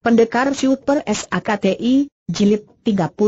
Pendekar Super SAKTI, Jilid 31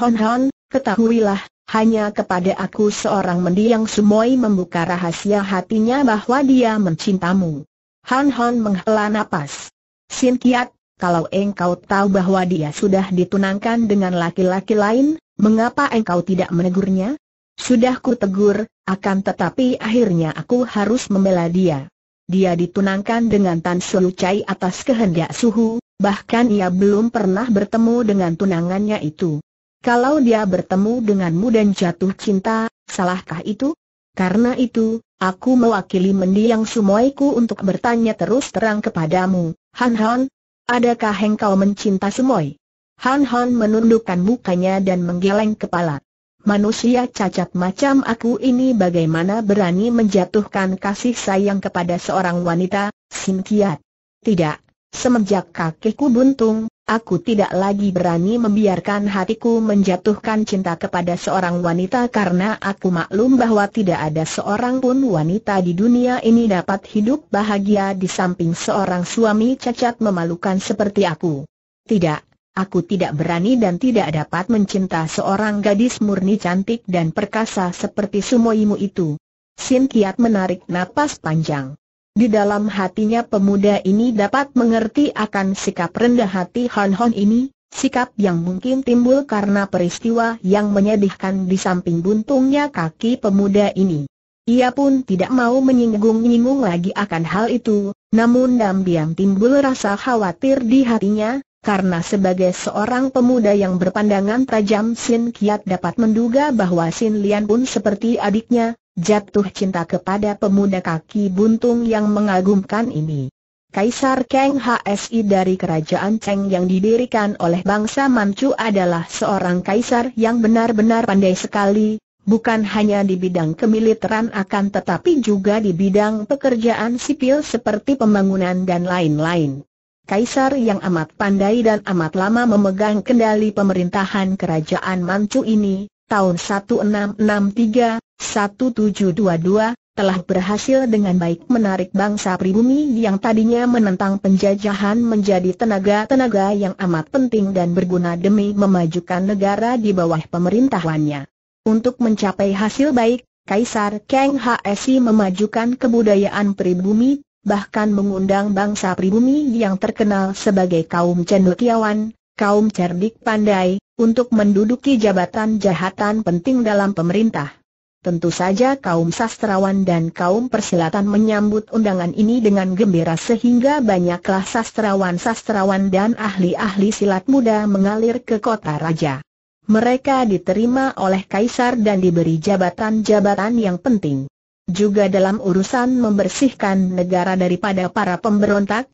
Hon Hon, ketahuilah, hanya kepada aku seorang mendiang Sumoi membuka rahasia hatinya bahwa dia mencintamu. Han Hon menghela nafas. Sin Kiat, kalau engkau tahu bahwa dia sudah ditunangkan dengan laki-laki lain, mengapa engkau tidak menegurnya? Sudah ku tegur, akan tetapi akhirnya aku harus membela dia. Dia ditunangkan dengan Tan Suhu Chai atas kehendak Suhu, Bahkan ia belum pernah bertemu dengan tunangannya itu. Kalau dia bertemu denganmu dan jatuh cinta, salahkah itu? Karena itu, aku mewakili mendiang sumoiku untuk bertanya terus terang kepadamu, Han Han, adakah engkau mencinta sumoi? Han Han menundukkan mukanya dan menggeleng kepala. Manusia cacat macam aku ini bagaimana berani menjatuhkan kasih sayang kepada seorang wanita, Kiat? Tidak, Semenjak kakiku buntung, aku tidak lagi berani membiarkan hatiku menjatuhkan cinta kepada seorang wanita karena aku maklum bahwa tidak ada seorang pun wanita di dunia ini dapat hidup bahagia di samping seorang suami cacat memalukan seperti aku. Tidak, aku tidak berani dan tidak dapat mencinta seorang gadis murni cantik dan perkasa seperti Sumoimu itu. Sin Kiat menarik napas panjang. Di dalam hatinya pemuda ini dapat mengerti akan sikap rendah hati Han Hon ini, sikap yang mungkin timbul karena peristiwa yang menyedihkan di samping buntungnya kaki pemuda ini. Ia pun tidak mau menyinggung-nyinggung lagi akan hal itu, namun diam-diam timbul rasa khawatir di hatinya, karena sebagai seorang pemuda yang berpandangan tajam Sin Kiat dapat menduga bahwa Sin Lian pun seperti adiknya, jatuh cinta kepada pemuda kaki buntung yang mengagumkan ini. Kaisar Kang HSI dari kerajaan Cheng yang didirikan oleh bangsa Manchu adalah seorang kaisar yang benar-benar pandai sekali, bukan hanya di bidang kemiliteran akan tetapi juga di bidang pekerjaan sipil seperti pembangunan dan lain-lain. Kaisar yang amat pandai dan amat lama memegang kendali pemerintahan kerajaan Manchu ini, tahun 1663-1722, telah berhasil dengan baik menarik bangsa pribumi yang tadinya menentang penjajahan menjadi tenaga-tenaga yang amat penting dan berguna demi memajukan negara di bawah pemerintahannya. Untuk mencapai hasil baik, Kaisar Kang HSI memajukan kebudayaan pribumi, bahkan mengundang bangsa pribumi yang terkenal sebagai kaum cendekiawan, kaum cerdik pandai, untuk menduduki jabatan jahatan penting dalam pemerintah. Tentu saja kaum sastrawan dan kaum persilatan menyambut undangan ini dengan gembira sehingga banyaklah sastrawan-sastrawan dan ahli-ahli silat muda mengalir ke kota raja. Mereka diterima oleh kaisar dan diberi jabatan-jabatan yang penting. Juga dalam urusan membersihkan negara daripada para pemberontak,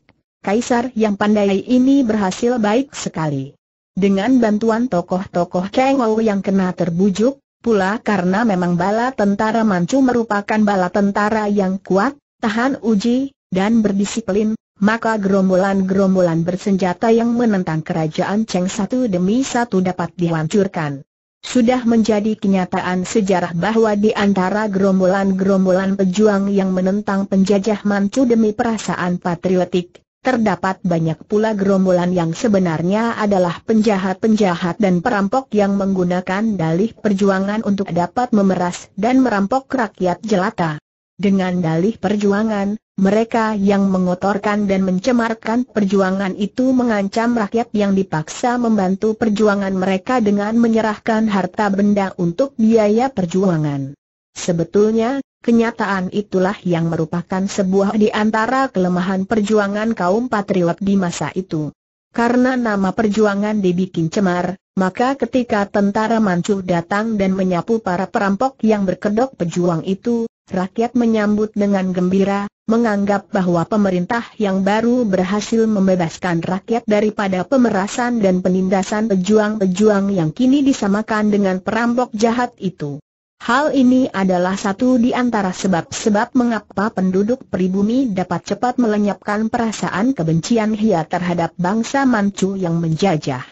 Kaisar yang pandai ini berhasil baik sekali. Dengan bantuan tokoh-tokoh Kengou yang kena terbujuk, pula karena memang bala tentara Manchu merupakan bala tentara yang kuat, tahan uji, dan berdisiplin, maka gerombolan-gerombolan bersenjata yang menentang kerajaan Cheng satu demi satu dapat dihancurkan. Sudah menjadi kenyataan sejarah bahwa di antara gerombolan-gerombolan pejuang yang menentang penjajah Manchu demi perasaan patriotik, Terdapat banyak pula gerombolan yang sebenarnya adalah penjahat-penjahat dan perampok yang menggunakan dalih perjuangan untuk dapat memeras dan merampok rakyat jelata. Dengan dalih perjuangan, mereka yang mengotorkan dan mencemarkan perjuangan itu mengancam rakyat yang dipaksa membantu perjuangan mereka dengan menyerahkan harta benda untuk biaya perjuangan. Sebetulnya, kenyataan itulah yang merupakan sebuah di antara kelemahan perjuangan kaum patriot di masa itu. Karena nama perjuangan dibikin cemar, maka ketika tentara Manchu datang dan menyapu para perampok yang berkedok pejuang itu, rakyat menyambut dengan gembira, menganggap bahwa pemerintah yang baru berhasil membebaskan rakyat daripada pemerasan dan penindasan pejuang-pejuang yang kini disamakan dengan perampok jahat itu. Hal ini adalah satu di antara sebab-sebab mengapa penduduk pribumi dapat cepat melenyapkan perasaan kebencian Hia terhadap bangsa Manchu yang menjajah.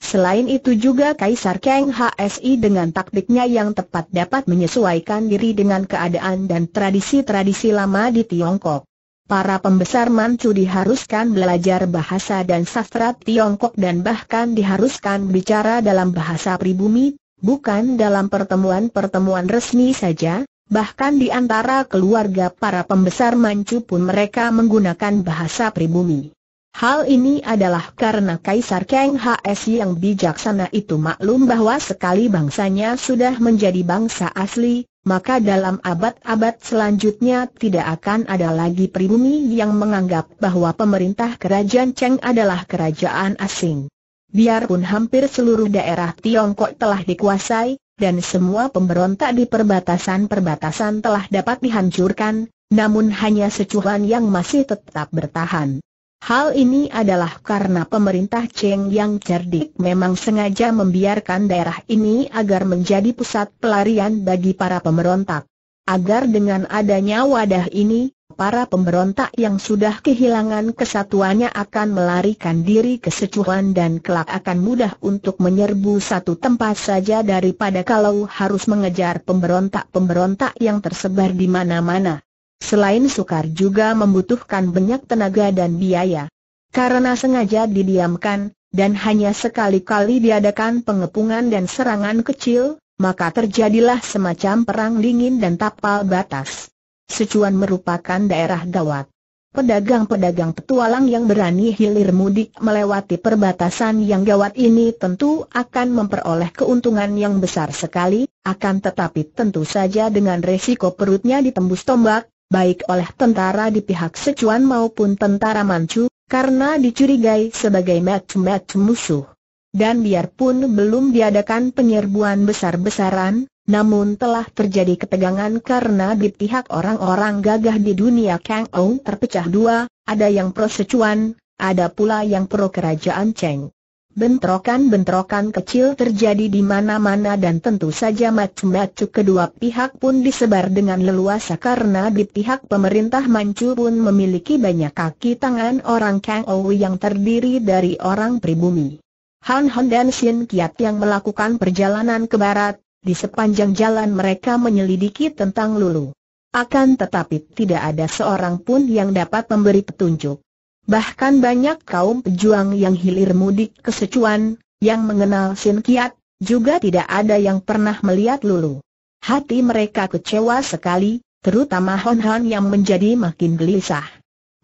Selain itu juga Kaisar Kang HSI dengan taktiknya yang tepat dapat menyesuaikan diri dengan keadaan dan tradisi-tradisi lama di Tiongkok. Para pembesar Manchu diharuskan belajar bahasa dan sastra Tiongkok dan bahkan diharuskan bicara dalam bahasa pribumi bukan dalam pertemuan-pertemuan resmi saja, bahkan di antara keluarga para pembesar Manchu pun mereka menggunakan bahasa pribumi. Hal ini adalah karena Kaisar Kang HS yang bijaksana itu maklum bahwa sekali bangsanya sudah menjadi bangsa asli, maka dalam abad-abad selanjutnya tidak akan ada lagi pribumi yang menganggap bahwa pemerintah kerajaan Cheng adalah kerajaan asing. Biarpun hampir seluruh daerah Tiongkok telah dikuasai, dan semua pemberontak di perbatasan-perbatasan telah dapat dihancurkan, namun hanya secuhan yang masih tetap bertahan. Hal ini adalah karena pemerintah Cheng yang cerdik memang sengaja membiarkan daerah ini agar menjadi pusat pelarian bagi para pemberontak. Agar dengan adanya wadah ini, para pemberontak yang sudah kehilangan kesatuannya akan melarikan diri ke secuan dan kelak akan mudah untuk menyerbu satu tempat saja daripada kalau harus mengejar pemberontak-pemberontak yang tersebar di mana-mana. Selain sukar juga membutuhkan banyak tenaga dan biaya. Karena sengaja didiamkan, dan hanya sekali-kali diadakan pengepungan dan serangan kecil, maka terjadilah semacam perang dingin dan tapal batas. Sichuan merupakan daerah gawat. Pedagang-pedagang petualang yang berani hilir mudik melewati perbatasan yang gawat ini tentu akan memperoleh keuntungan yang besar sekali, akan tetapi tentu saja dengan resiko perutnya ditembus tombak, baik oleh tentara di pihak Sichuan maupun tentara Manchu, karena dicurigai sebagai match-match musuh. Dan biarpun belum diadakan penyerbuan besar-besaran, namun telah terjadi ketegangan karena di pihak orang-orang gagah di dunia Kang Ou terpecah dua, ada yang pro Secuan, ada pula yang pro kerajaan Cheng. Bentrokan-bentrokan kecil terjadi di mana-mana dan tentu saja macu-macu kedua pihak pun disebar dengan leluasa karena di pihak pemerintah Manchu pun memiliki banyak kaki tangan orang Kang Ou yang terdiri dari orang pribumi. Han Han dan Xin Kiat yang melakukan perjalanan ke barat, di sepanjang jalan mereka menyelidiki tentang Lulu. Akan tetapi tidak ada seorang pun yang dapat memberi petunjuk. Bahkan banyak kaum pejuang yang hilir mudik ke Sichuan, yang mengenal Sin Kiat, juga tidak ada yang pernah melihat Lulu. Hati mereka kecewa sekali, terutama Hon Han yang menjadi makin gelisah.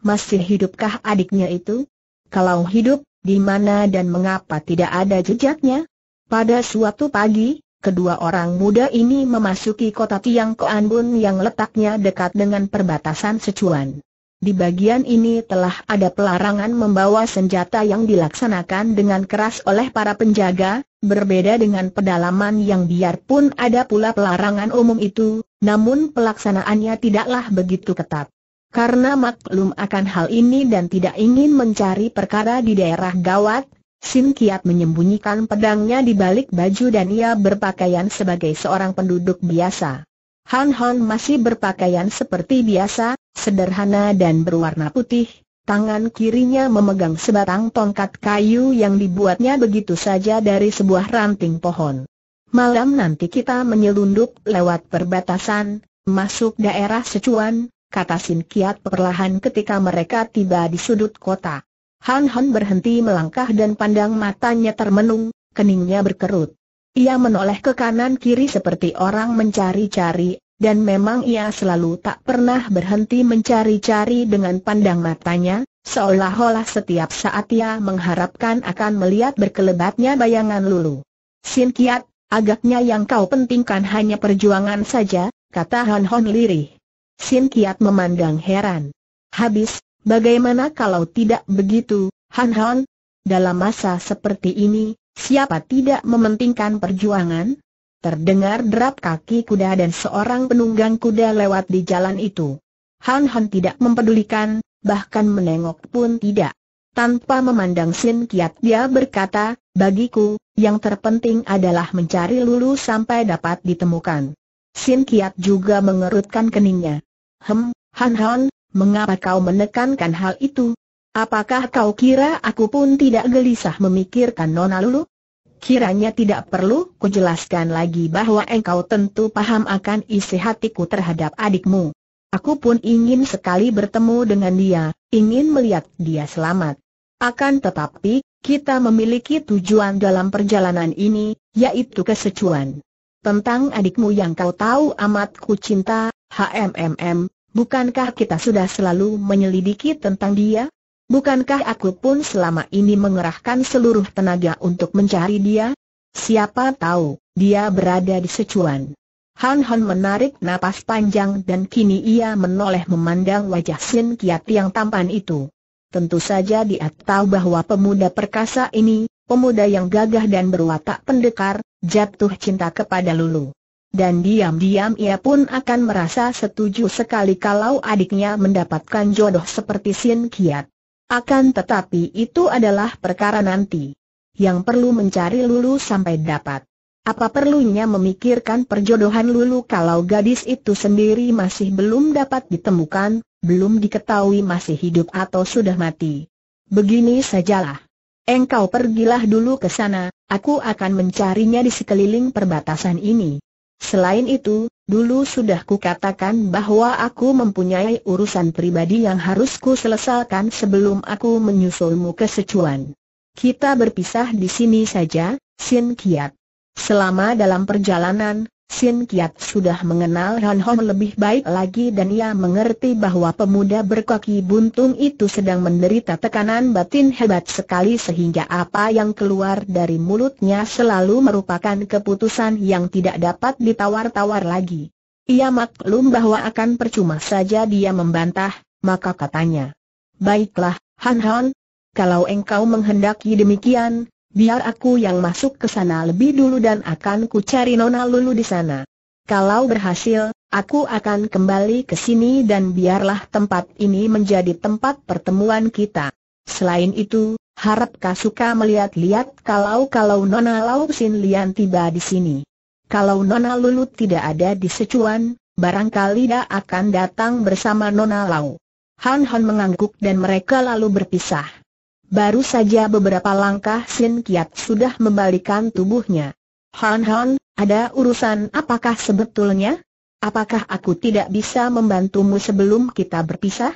Masih hidupkah adiknya itu? Kalau hidup, di mana dan mengapa tidak ada jejaknya? Pada suatu pagi, kedua orang muda ini memasuki kota Tiang Koanbun yang letaknya dekat dengan perbatasan Sichuan. Di bagian ini telah ada pelarangan membawa senjata yang dilaksanakan dengan keras oleh para penjaga, berbeda dengan pedalaman yang biarpun ada pula pelarangan umum itu, namun pelaksanaannya tidaklah begitu ketat. Karena maklum akan hal ini dan tidak ingin mencari perkara di daerah gawat, Sin Kiat menyembunyikan pedangnya di balik baju dan ia berpakaian sebagai seorang penduduk biasa. Han Han masih berpakaian seperti biasa, sederhana dan berwarna putih, tangan kirinya memegang sebatang tongkat kayu yang dibuatnya begitu saja dari sebuah ranting pohon. Malam nanti kita menyelundup lewat perbatasan, masuk daerah secuan, kata Sin Kiat perlahan ketika mereka tiba di sudut kota. Han Han berhenti melangkah dan pandang matanya termenung, keningnya berkerut. Ia menoleh ke kanan kiri seperti orang mencari-cari, dan memang ia selalu tak pernah berhenti mencari-cari dengan pandang matanya, seolah-olah setiap saat ia mengharapkan akan melihat berkelebatnya bayangan Lulu. Sin Kiat, agaknya yang kau pentingkan hanya perjuangan saja, kata Han Hon lirih. Sin Kiat memandang heran. Habis, Bagaimana kalau tidak begitu, Han Han? Dalam masa seperti ini, siapa tidak mementingkan perjuangan? Terdengar derap kaki kuda dan seorang penunggang kuda lewat di jalan itu. Han Han tidak mempedulikan, bahkan menengok pun tidak. Tanpa memandang Sin Kiat dia berkata, bagiku, yang terpenting adalah mencari Lulu sampai dapat ditemukan. Sin Kiat juga mengerutkan keningnya. Hem, Han Han, mengapa kau menekankan hal itu? Apakah kau kira aku pun tidak gelisah memikirkan Nona Lulu? Kiranya tidak perlu kujelaskan lagi bahwa engkau tentu paham akan isi hatiku terhadap adikmu. Aku pun ingin sekali bertemu dengan dia, ingin melihat dia selamat. Akan tetapi, kita memiliki tujuan dalam perjalanan ini, yaitu kesecuan. Tentang adikmu yang kau tahu amat ku cinta, HMMM, Bukankah kita sudah selalu menyelidiki tentang dia? Bukankah aku pun selama ini mengerahkan seluruh tenaga untuk mencari dia? Siapa tahu, dia berada di secuan. Han Han menarik napas panjang dan kini ia menoleh memandang wajah Sin Kiat yang tampan itu. Tentu saja dia tahu bahwa pemuda perkasa ini, pemuda yang gagah dan berwatak pendekar, jatuh cinta kepada Lulu dan diam-diam ia pun akan merasa setuju sekali kalau adiknya mendapatkan jodoh seperti Sin Kiat. Akan tetapi itu adalah perkara nanti. Yang perlu mencari Lulu sampai dapat. Apa perlunya memikirkan perjodohan Lulu kalau gadis itu sendiri masih belum dapat ditemukan, belum diketahui masih hidup atau sudah mati. Begini sajalah. Engkau pergilah dulu ke sana, aku akan mencarinya di sekeliling perbatasan ini. Selain itu, dulu sudah kukatakan bahwa aku mempunyai urusan pribadi yang harus ku selesaikan sebelum aku menyusulmu ke Sichuan. Kita berpisah di sini saja, Sin Kiat. Selama dalam perjalanan, Sin Kiat sudah mengenal Han Hong lebih baik lagi dan ia mengerti bahwa pemuda berkaki buntung itu sedang menderita tekanan batin hebat sekali sehingga apa yang keluar dari mulutnya selalu merupakan keputusan yang tidak dapat ditawar-tawar lagi. Ia maklum bahwa akan percuma saja dia membantah, maka katanya, Baiklah, Han Hon, kalau engkau menghendaki demikian, biar aku yang masuk ke sana lebih dulu dan akan ku cari Nona Lulu di sana. Kalau berhasil, aku akan kembali ke sini dan biarlah tempat ini menjadi tempat pertemuan kita. Selain itu, harap kau suka melihat-lihat kalau-kalau Nona Sin Lian tiba di sini. Kalau Nona Lulu tidak ada di Secuan, barangkali dia akan datang bersama Nona Lau. Han Han mengangguk dan mereka lalu berpisah. Baru saja beberapa langkah Sin Kiat sudah membalikan tubuhnya. Han Han, ada urusan apakah sebetulnya? Apakah aku tidak bisa membantumu sebelum kita berpisah?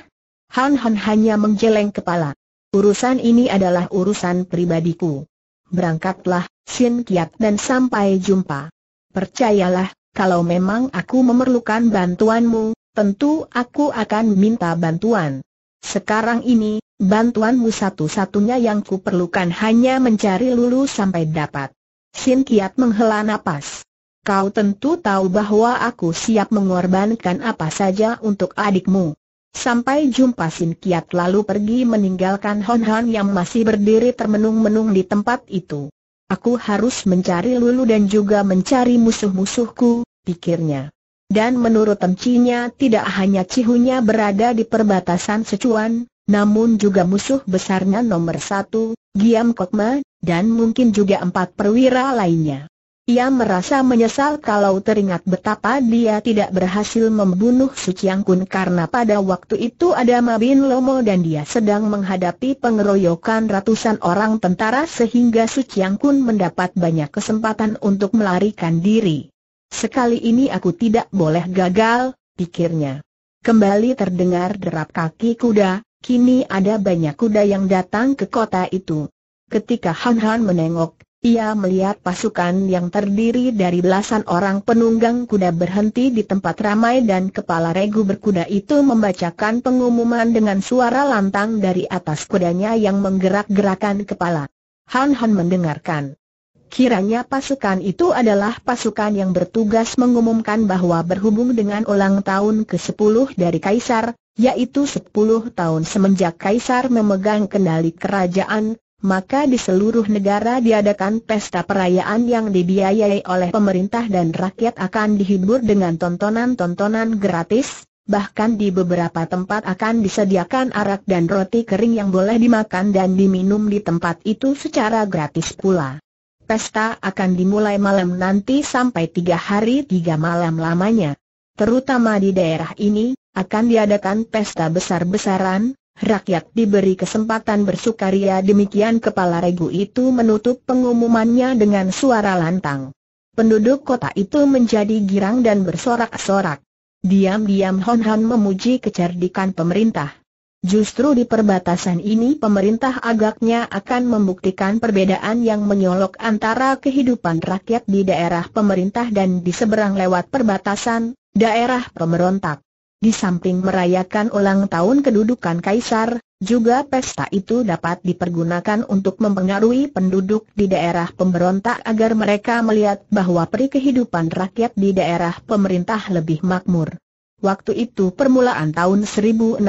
Han Han hanya menggeleng kepala. Urusan ini adalah urusan pribadiku. Berangkatlah, Sin Kiat dan sampai jumpa. Percayalah, kalau memang aku memerlukan bantuanmu, tentu aku akan minta bantuan. Sekarang ini, Bantuanmu satu-satunya yang kuperlukan hanya mencari lulu sampai dapat. Sin Kiat menghela napas. Kau tentu tahu bahwa aku siap mengorbankan apa saja untuk adikmu. Sampai jumpa Sin Kiat lalu pergi meninggalkan Hon Han yang masih berdiri termenung-menung di tempat itu. Aku harus mencari Lulu dan juga mencari musuh-musuhku, pikirnya. Dan menurut temcinya tidak hanya Cihunya berada di perbatasan Secuan, namun juga musuh besarnya nomor satu, Giam Kokma, dan mungkin juga empat perwira lainnya. Ia merasa menyesal kalau teringat betapa dia tidak berhasil membunuh Su Kun karena pada waktu itu ada Mabin Lomo dan dia sedang menghadapi pengeroyokan ratusan orang tentara sehingga Su Kun mendapat banyak kesempatan untuk melarikan diri. Sekali ini aku tidak boleh gagal, pikirnya. Kembali terdengar derap kaki kuda, Kini ada banyak kuda yang datang ke kota itu. Ketika Han Han menengok, ia melihat pasukan yang terdiri dari belasan orang penunggang kuda berhenti di tempat ramai dan kepala regu berkuda itu membacakan pengumuman dengan suara lantang dari atas kudanya yang menggerak-gerakan kepala. Han Han mendengarkan. Kiranya pasukan itu adalah pasukan yang bertugas mengumumkan bahwa berhubung dengan ulang tahun ke-10 dari Kaisar, yaitu 10 tahun semenjak Kaisar memegang kendali kerajaan, maka di seluruh negara diadakan pesta perayaan yang dibiayai oleh pemerintah dan rakyat akan dihibur dengan tontonan-tontonan gratis, bahkan di beberapa tempat akan disediakan arak dan roti kering yang boleh dimakan dan diminum di tempat itu secara gratis pula pesta akan dimulai malam nanti sampai tiga hari tiga malam lamanya. Terutama di daerah ini, akan diadakan pesta besar-besaran, rakyat diberi kesempatan bersukaria demikian kepala regu itu menutup pengumumannya dengan suara lantang. Penduduk kota itu menjadi girang dan bersorak-sorak. Diam-diam Hon Han memuji kecerdikan pemerintah. Justru di perbatasan ini pemerintah agaknya akan membuktikan perbedaan yang menyolok antara kehidupan rakyat di daerah pemerintah dan di seberang lewat perbatasan, daerah pemberontak. Di samping merayakan ulang tahun kedudukan kaisar, juga pesta itu dapat dipergunakan untuk mempengaruhi penduduk di daerah pemberontak agar mereka melihat bahwa peri kehidupan rakyat di daerah pemerintah lebih makmur. Waktu itu permulaan tahun 1673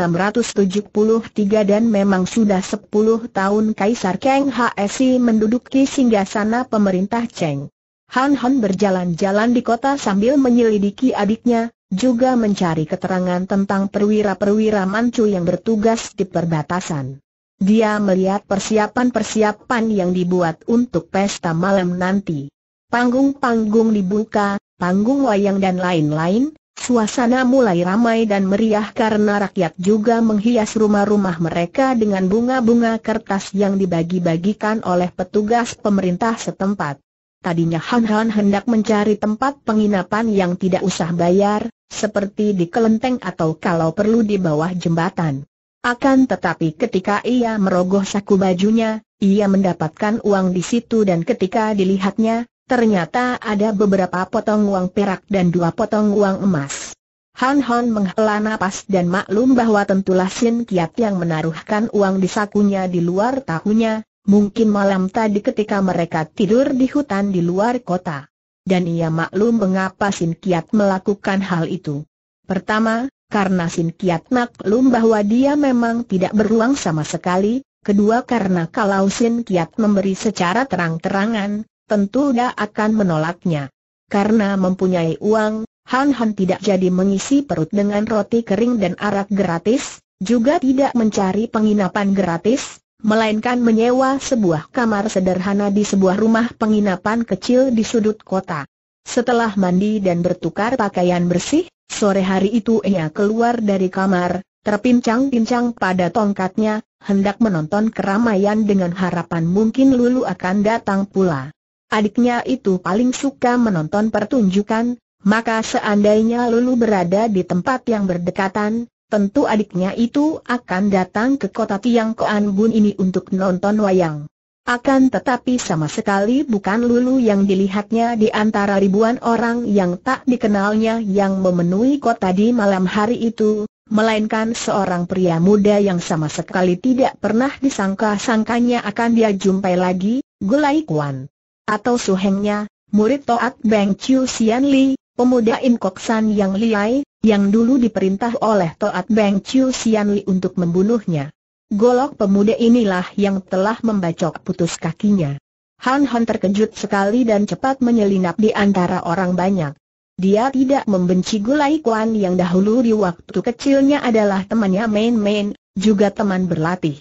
dan memang sudah 10 tahun Kaisar Kang Hsi menduduki singgasana pemerintah Cheng. Han Han berjalan-jalan di kota sambil menyelidiki adiknya, juga mencari keterangan tentang perwira-perwira Manchu yang bertugas di perbatasan. Dia melihat persiapan-persiapan yang dibuat untuk pesta malam nanti. Panggung-panggung dibuka, panggung wayang dan lain-lain, Suasana mulai ramai dan meriah karena rakyat juga menghias rumah-rumah mereka dengan bunga-bunga kertas yang dibagi-bagikan oleh petugas pemerintah setempat. Tadinya Han Han hendak mencari tempat penginapan yang tidak usah bayar, seperti di kelenteng atau kalau perlu di bawah jembatan. Akan tetapi ketika ia merogoh saku bajunya, ia mendapatkan uang di situ dan ketika dilihatnya, Ternyata ada beberapa potong uang perak dan dua potong uang emas. Han Han menghela napas dan maklum bahwa tentulah Sin Kiat yang menaruhkan uang di sakunya di luar tahunya, mungkin malam tadi ketika mereka tidur di hutan di luar kota. Dan ia maklum mengapa Sin Kiat melakukan hal itu. Pertama, karena Sin Kiat maklum bahwa dia memang tidak beruang sama sekali, kedua karena kalau Sin Kiat memberi secara terang-terangan, tentu dia akan menolaknya. Karena mempunyai uang, Han Han tidak jadi mengisi perut dengan roti kering dan arak gratis, juga tidak mencari penginapan gratis, melainkan menyewa sebuah kamar sederhana di sebuah rumah penginapan kecil di sudut kota. Setelah mandi dan bertukar pakaian bersih, sore hari itu ia keluar dari kamar, terpincang-pincang pada tongkatnya, hendak menonton keramaian dengan harapan mungkin Lulu akan datang pula. Adiknya itu paling suka menonton pertunjukan, maka seandainya Lulu berada di tempat yang berdekatan, tentu adiknya itu akan datang ke kota Tiang Koan Bun ini untuk nonton wayang. Akan tetapi sama sekali bukan Lulu yang dilihatnya di antara ribuan orang yang tak dikenalnya yang memenuhi kota di malam hari itu, melainkan seorang pria muda yang sama sekali tidak pernah disangka-sangkanya akan dia jumpai lagi, Gulai Kuan atau suhengnya, murid Toat Beng Chiu Sian Li, pemuda Inkok San yang liai, yang dulu diperintah oleh Toat Beng Chiu Sian Li untuk membunuhnya. Golok pemuda inilah yang telah membacok putus kakinya. Han Han terkejut sekali dan cepat menyelinap di antara orang banyak. Dia tidak membenci Gulai Kuan yang dahulu di waktu kecilnya adalah temannya main-main, juga teman berlatih.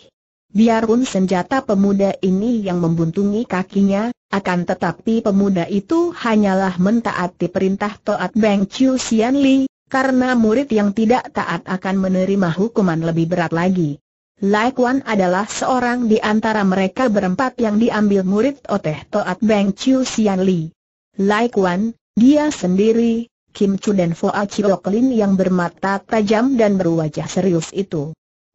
Biarpun senjata pemuda ini yang membuntungi kakinya, akan tetapi pemuda itu hanyalah mentaati perintah Toat Beng Chiu Sian Li, karena murid yang tidak taat akan menerima hukuman lebih berat lagi. Lai Kuan adalah seorang di antara mereka berempat yang diambil murid oleh Toat Beng Chiu Sian Li. Lai Kuan, dia sendiri, Kim Chu dan Foa Chiok Lin yang bermata tajam dan berwajah serius itu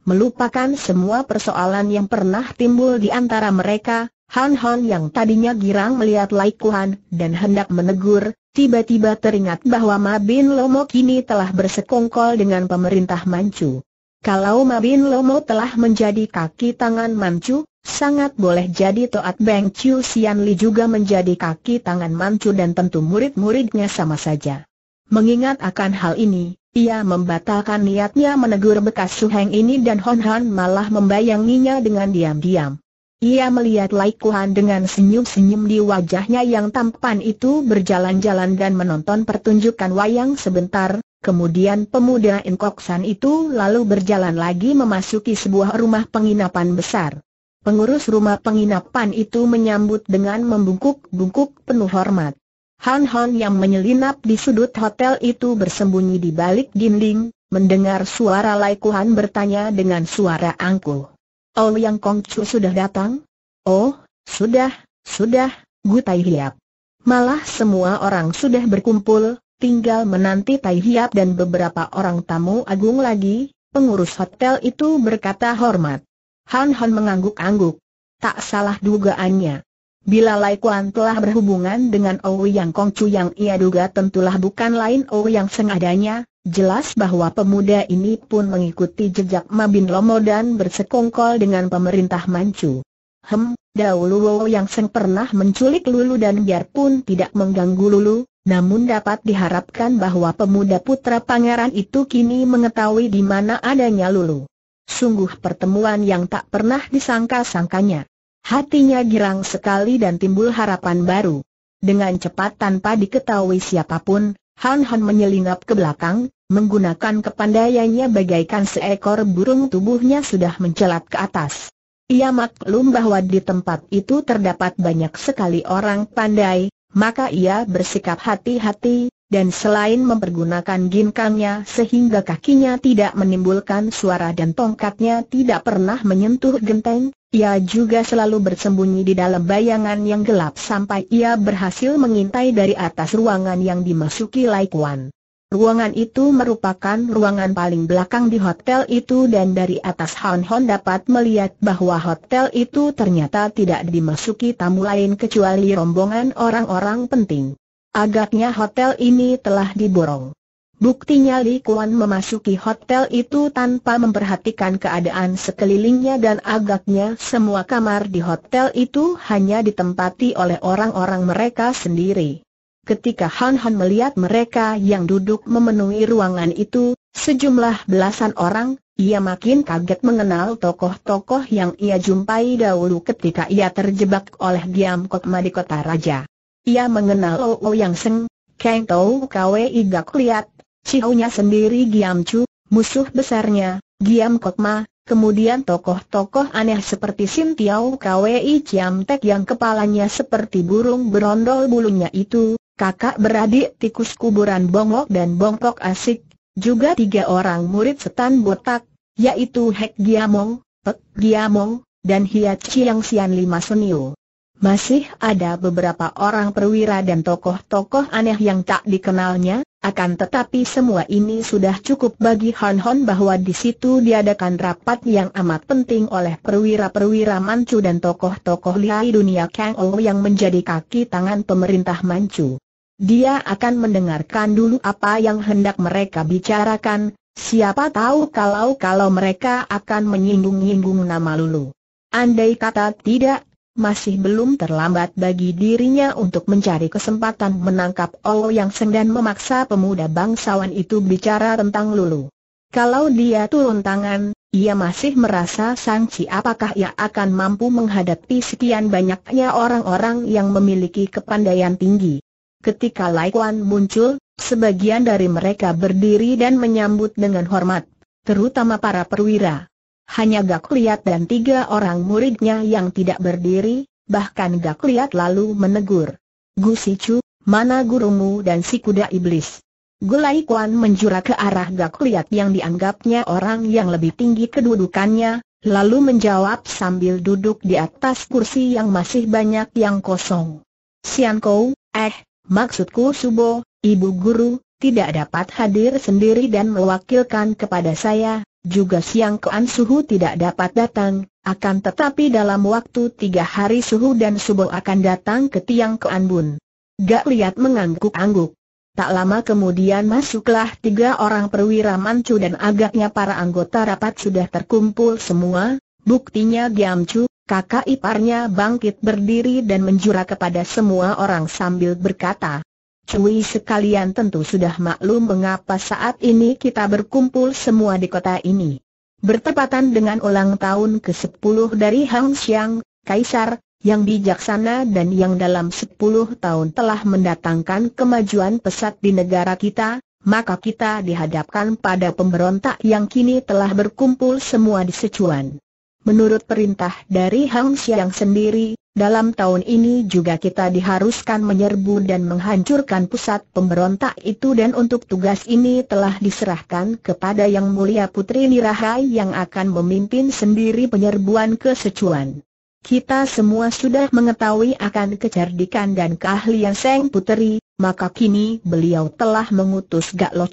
melupakan semua persoalan yang pernah timbul di antara mereka, Han Han yang tadinya girang melihat Lai Kuan dan hendak menegur, tiba-tiba teringat bahwa Mabin Bin Lomo kini telah bersekongkol dengan pemerintah Manchu. Kalau Mabin Bin Lomo telah menjadi kaki tangan Manchu, sangat boleh jadi Toat Beng Chiu Sian Li juga menjadi kaki tangan Manchu dan tentu murid-muridnya sama saja. Mengingat akan hal ini, ia membatalkan niatnya menegur bekas Suheng ini dan Hon Han malah membayanginya dengan diam-diam. Ia melihat Lai Kuan dengan senyum-senyum di wajahnya yang tampan itu berjalan-jalan dan menonton pertunjukan wayang sebentar, kemudian pemuda Inkoksan itu lalu berjalan lagi memasuki sebuah rumah penginapan besar. Pengurus rumah penginapan itu menyambut dengan membungkuk-bungkuk penuh hormat. Han Han yang menyelinap di sudut hotel itu bersembunyi di balik dinding, mendengar suara Lai Kuan bertanya dengan suara angkuh. Oh Yang Kongcu sudah datang? Oh, sudah, sudah, Gu Tai Hiap. Malah semua orang sudah berkumpul, tinggal menanti Tai Hiap dan beberapa orang tamu agung lagi, pengurus hotel itu berkata hormat. Han Han mengangguk-angguk. Tak salah dugaannya. Bila Lai Kuan telah berhubungan dengan Owi Yang Kongcu yang ia duga tentulah bukan lain Owi Yang sengadanya, jelas bahwa pemuda ini pun mengikuti jejak Mabin Lomo dan bersekongkol dengan pemerintah Manchu. Hem, dahulu Yang Seng pernah menculik Lulu dan biarpun tidak mengganggu Lulu, namun dapat diharapkan bahwa pemuda putra pangeran itu kini mengetahui di mana adanya Lulu. Sungguh pertemuan yang tak pernah disangka-sangkanya. Hatinya girang sekali dan timbul harapan baru. Dengan cepat tanpa diketahui siapapun, Han Han menyelinap ke belakang, menggunakan kepandaiannya bagaikan seekor burung tubuhnya sudah mencelat ke atas. Ia maklum bahwa di tempat itu terdapat banyak sekali orang pandai, maka ia bersikap hati-hati, dan selain mempergunakan ginkangnya sehingga kakinya tidak menimbulkan suara dan tongkatnya tidak pernah menyentuh genteng, ia juga selalu bersembunyi di dalam bayangan yang gelap sampai ia berhasil mengintai dari atas ruangan yang dimasuki Laikuan. Ruangan itu merupakan ruangan paling belakang di hotel itu dan dari atas Hon Hon dapat melihat bahwa hotel itu ternyata tidak dimasuki tamu lain kecuali rombongan orang-orang penting. Agaknya hotel ini telah diborong. Buktinya Li Kuan memasuki hotel itu tanpa memperhatikan keadaan sekelilingnya dan agaknya semua kamar di hotel itu hanya ditempati oleh orang-orang mereka sendiri. Ketika Han Han melihat mereka yang duduk memenuhi ruangan itu, sejumlah belasan orang, ia makin kaget mengenal tokoh-tokoh yang ia jumpai dahulu ketika ia terjebak oleh Giam Kok di kota Raja. Ia mengenal Oo Yang Seng, Kang Tau Kwe Igak Liat, Cihonya sendiri Giam Chu, musuh besarnya, Giam Ma, kemudian tokoh-tokoh aneh seperti Sim Tiao I, Ciam Tek yang kepalanya seperti burung berondol bulunya itu, kakak beradik tikus kuburan Bongok dan Bongkok Asik, juga tiga orang murid setan botak, yaitu Hek Giamong, Pek Giamong, dan Hiat Chiang Sian Lima Senio. Masih ada beberapa orang perwira dan tokoh-tokoh aneh yang tak dikenalnya, akan tetapi semua ini sudah cukup bagi Han Hon bahwa di situ diadakan rapat yang amat penting oleh perwira-perwira Manchu dan tokoh-tokoh lihai dunia Kang Ou yang menjadi kaki tangan pemerintah Manchu. Dia akan mendengarkan dulu apa yang hendak mereka bicarakan, siapa tahu kalau-kalau mereka akan menyinggung-nyinggung nama Lulu. Andai kata tidak, masih belum terlambat bagi dirinya untuk mencari kesempatan menangkap Ol oh Yang Seng dan memaksa pemuda bangsawan itu bicara tentang Lulu. Kalau dia turun tangan, ia masih merasa sangsi apakah ia akan mampu menghadapi sekian banyaknya orang-orang yang memiliki kepandaian tinggi. Ketika Lai Kuan muncul, sebagian dari mereka berdiri dan menyambut dengan hormat, terutama para perwira. Hanya Gak Liat dan tiga orang muridnya yang tidak berdiri, bahkan Gak Liat lalu menegur. Gusicu, mana gurumu dan si kuda iblis? Gulai Kuan menjura ke arah Gak Liat yang dianggapnya orang yang lebih tinggi kedudukannya, lalu menjawab sambil duduk di atas kursi yang masih banyak yang kosong. Sian Kou, eh, maksudku Subo, ibu guru, tidak dapat hadir sendiri dan mewakilkan kepada saya, juga siang kean Suhu tidak dapat datang, akan tetapi dalam waktu tiga hari Suhu dan Subo akan datang ke tiang kean Bun. Gak lihat mengangguk-angguk. Tak lama kemudian masuklah tiga orang perwira Mancu dan agaknya para anggota rapat sudah terkumpul semua, buktinya cu, kakak iparnya bangkit berdiri dan menjura kepada semua orang sambil berkata, Cui sekalian tentu sudah maklum mengapa saat ini kita berkumpul semua di kota ini. Bertepatan dengan ulang tahun ke-10 dari Hang Xiang, Kaisar, yang bijaksana dan yang dalam 10 tahun telah mendatangkan kemajuan pesat di negara kita, maka kita dihadapkan pada pemberontak yang kini telah berkumpul semua di Sichuan. Menurut perintah dari Hang Xiang sendiri, dalam tahun ini juga kita diharuskan menyerbu dan menghancurkan pusat pemberontak itu dan untuk tugas ini telah diserahkan kepada Yang Mulia Putri Nirahai yang akan memimpin sendiri penyerbuan ke Secuan. Kita semua sudah mengetahui akan kecerdikan dan keahlian Seng Puteri, maka kini beliau telah mengutus Gak Lo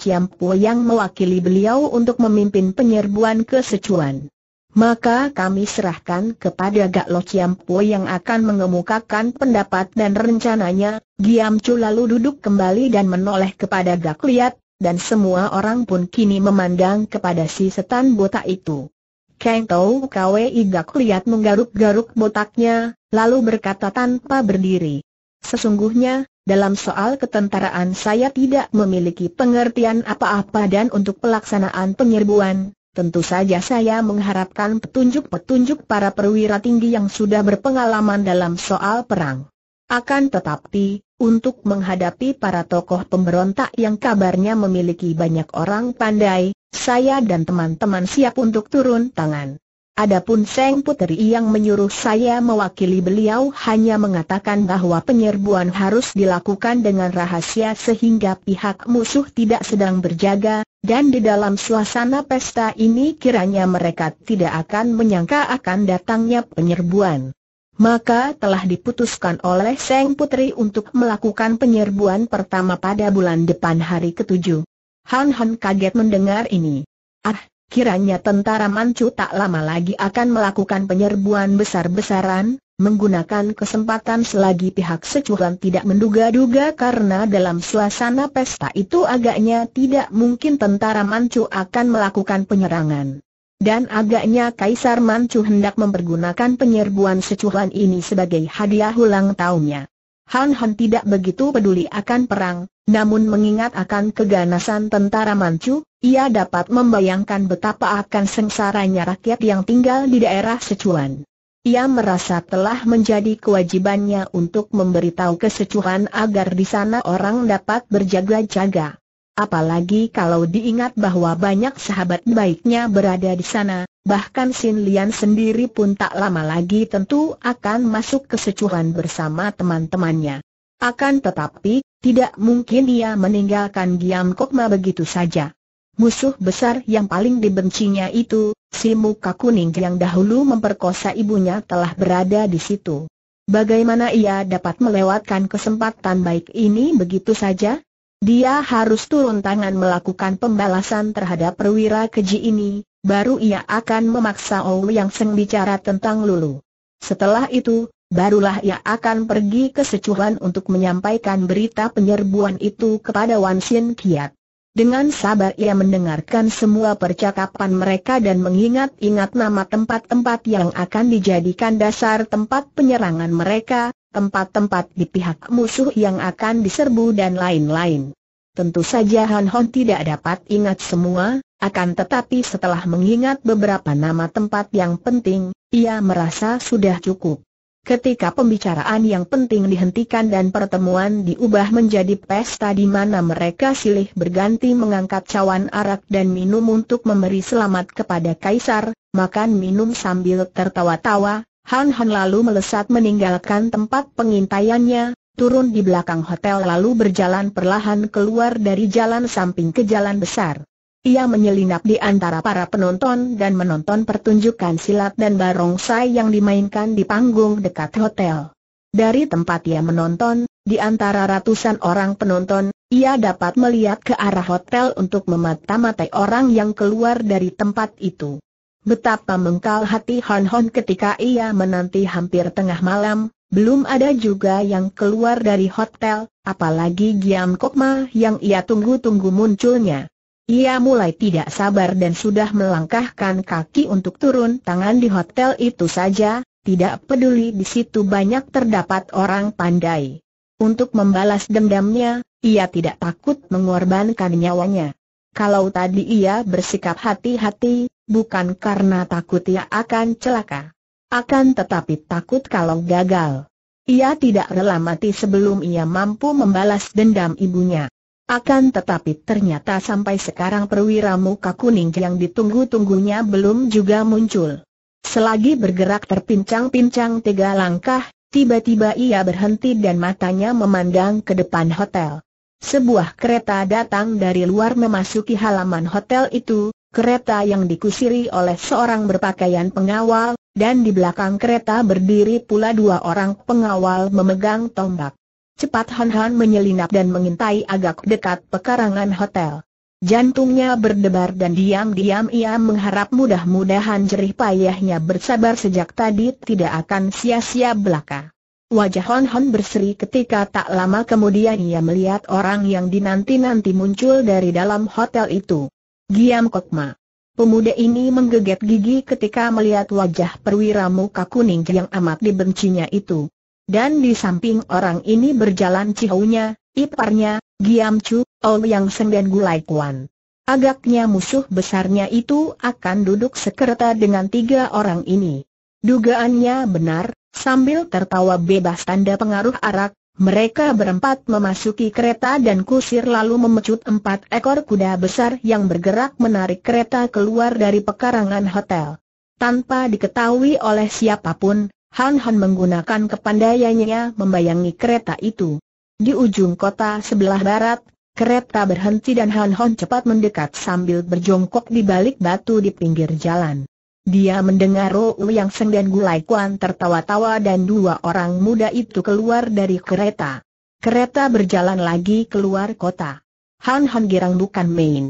yang mewakili beliau untuk memimpin penyerbuan ke Secuan maka kami serahkan kepada Gak Lo Po yang akan mengemukakan pendapat dan rencananya. Giam Chu lalu duduk kembali dan menoleh kepada Gak Liat, dan semua orang pun kini memandang kepada si setan botak itu. Kang Tau Kwei Gak Liat menggaruk-garuk botaknya, lalu berkata tanpa berdiri. Sesungguhnya, dalam soal ketentaraan saya tidak memiliki pengertian apa-apa dan untuk pelaksanaan penyerbuan, Tentu saja saya mengharapkan petunjuk-petunjuk para perwira tinggi yang sudah berpengalaman dalam soal perang. Akan tetapi, untuk menghadapi para tokoh pemberontak yang kabarnya memiliki banyak orang pandai, saya dan teman-teman siap untuk turun tangan. Adapun Seng Puteri yang menyuruh saya mewakili beliau hanya mengatakan bahwa penyerbuan harus dilakukan dengan rahasia sehingga pihak musuh tidak sedang berjaga, dan di dalam suasana pesta ini kiranya mereka tidak akan menyangka akan datangnya penyerbuan. Maka telah diputuskan oleh Seng Putri untuk melakukan penyerbuan pertama pada bulan depan hari ketujuh. Han Han kaget mendengar ini. Ah, Kiranya tentara Manchu tak lama lagi akan melakukan penyerbuan besar-besaran, menggunakan kesempatan selagi pihak secuhan tidak menduga-duga karena dalam suasana pesta itu agaknya tidak mungkin tentara Manchu akan melakukan penyerangan. Dan agaknya Kaisar Manchu hendak mempergunakan penyerbuan secuhan ini sebagai hadiah ulang tahunnya. Han Han tidak begitu peduli akan perang, namun mengingat akan keganasan tentara Manchu, ia dapat membayangkan betapa akan sengsaranya rakyat yang tinggal di daerah Secuan. Ia merasa telah menjadi kewajibannya untuk memberitahu kesecuhan agar di sana orang dapat berjaga-jaga. Apalagi kalau diingat bahwa banyak sahabat baiknya berada di sana, bahkan Sin Lian sendiri pun tak lama lagi tentu akan masuk kesecuhan bersama teman-temannya. Akan tetapi, tidak mungkin ia meninggalkan Giam Kokma begitu saja. Musuh besar yang paling dibencinya itu, si muka kuning yang dahulu memperkosa ibunya telah berada di situ. Bagaimana ia dapat melewatkan kesempatan baik ini begitu saja? Dia harus turun tangan melakukan pembalasan terhadap perwira keji ini, baru ia akan memaksa Ou Yang Seng bicara tentang Lulu. Setelah itu, barulah ia akan pergi ke Secuhan untuk menyampaikan berita penyerbuan itu kepada Wan Sin Kiat. Dengan sabar ia mendengarkan semua percakapan mereka dan mengingat-ingat nama tempat-tempat yang akan dijadikan dasar tempat penyerangan mereka, tempat-tempat di pihak musuh yang akan diserbu dan lain-lain. Tentu saja Han Hon tidak dapat ingat semua, akan tetapi setelah mengingat beberapa nama tempat yang penting, ia merasa sudah cukup. Ketika pembicaraan yang penting dihentikan dan pertemuan diubah menjadi pesta di mana mereka silih berganti mengangkat cawan arak dan minum untuk memberi selamat kepada kaisar, makan minum sambil tertawa-tawa, Han Han lalu melesat meninggalkan tempat pengintaiannya, turun di belakang hotel lalu berjalan perlahan keluar dari jalan samping ke jalan besar. Ia menyelinap di antara para penonton dan menonton pertunjukan silat dan barongsai yang dimainkan di panggung dekat hotel. Dari tempat ia menonton, di antara ratusan orang penonton, ia dapat melihat ke arah hotel untuk memata-matai orang yang keluar dari tempat itu. Betapa mengkal hati Hon Hon ketika ia menanti hampir tengah malam, belum ada juga yang keluar dari hotel, apalagi Giam Kokma yang ia tunggu-tunggu munculnya. Ia mulai tidak sabar dan sudah melangkahkan kaki untuk turun tangan di hotel itu saja, tidak peduli di situ banyak terdapat orang pandai. Untuk membalas dendamnya, ia tidak takut mengorbankan nyawanya. Kalau tadi ia bersikap hati-hati, bukan karena takut ia akan celaka. Akan tetapi takut kalau gagal. Ia tidak rela mati sebelum ia mampu membalas dendam ibunya. Akan tetapi ternyata sampai sekarang perwira muka kuning yang ditunggu-tunggunya belum juga muncul. Selagi bergerak terpincang-pincang tiga langkah, tiba-tiba ia berhenti dan matanya memandang ke depan hotel. Sebuah kereta datang dari luar memasuki halaman hotel itu, kereta yang dikusiri oleh seorang berpakaian pengawal, dan di belakang kereta berdiri pula dua orang pengawal memegang tombak cepat Han Han menyelinap dan mengintai agak dekat pekarangan hotel. Jantungnya berdebar dan diam-diam ia mengharap mudah-mudahan jerih payahnya bersabar sejak tadi tidak akan sia-sia belaka. Wajah Hon Hon berseri ketika tak lama kemudian ia melihat orang yang dinanti-nanti muncul dari dalam hotel itu. Giam Kokma. Pemuda ini menggeget gigi ketika melihat wajah perwira muka kuning yang amat dibencinya itu. Dan di samping orang ini berjalan cihounya, iparnya, Giam Chu, yang Seng dan Gulai Kuan. Agaknya musuh besarnya itu akan duduk sekereta dengan tiga orang ini. Dugaannya benar, sambil tertawa bebas tanda pengaruh arak, mereka berempat memasuki kereta dan kusir lalu memecut empat ekor kuda besar yang bergerak menarik kereta keluar dari pekarangan hotel. Tanpa diketahui oleh siapapun, Han Han menggunakan kepandaiannya membayangi kereta itu. Di ujung kota sebelah barat, kereta berhenti dan Han Han cepat mendekat sambil berjongkok di balik batu di pinggir jalan. Dia mendengar Rou Yang Seng dan Gulai Kuan tertawa-tawa dan dua orang muda itu keluar dari kereta. Kereta berjalan lagi keluar kota. Han Han girang bukan main.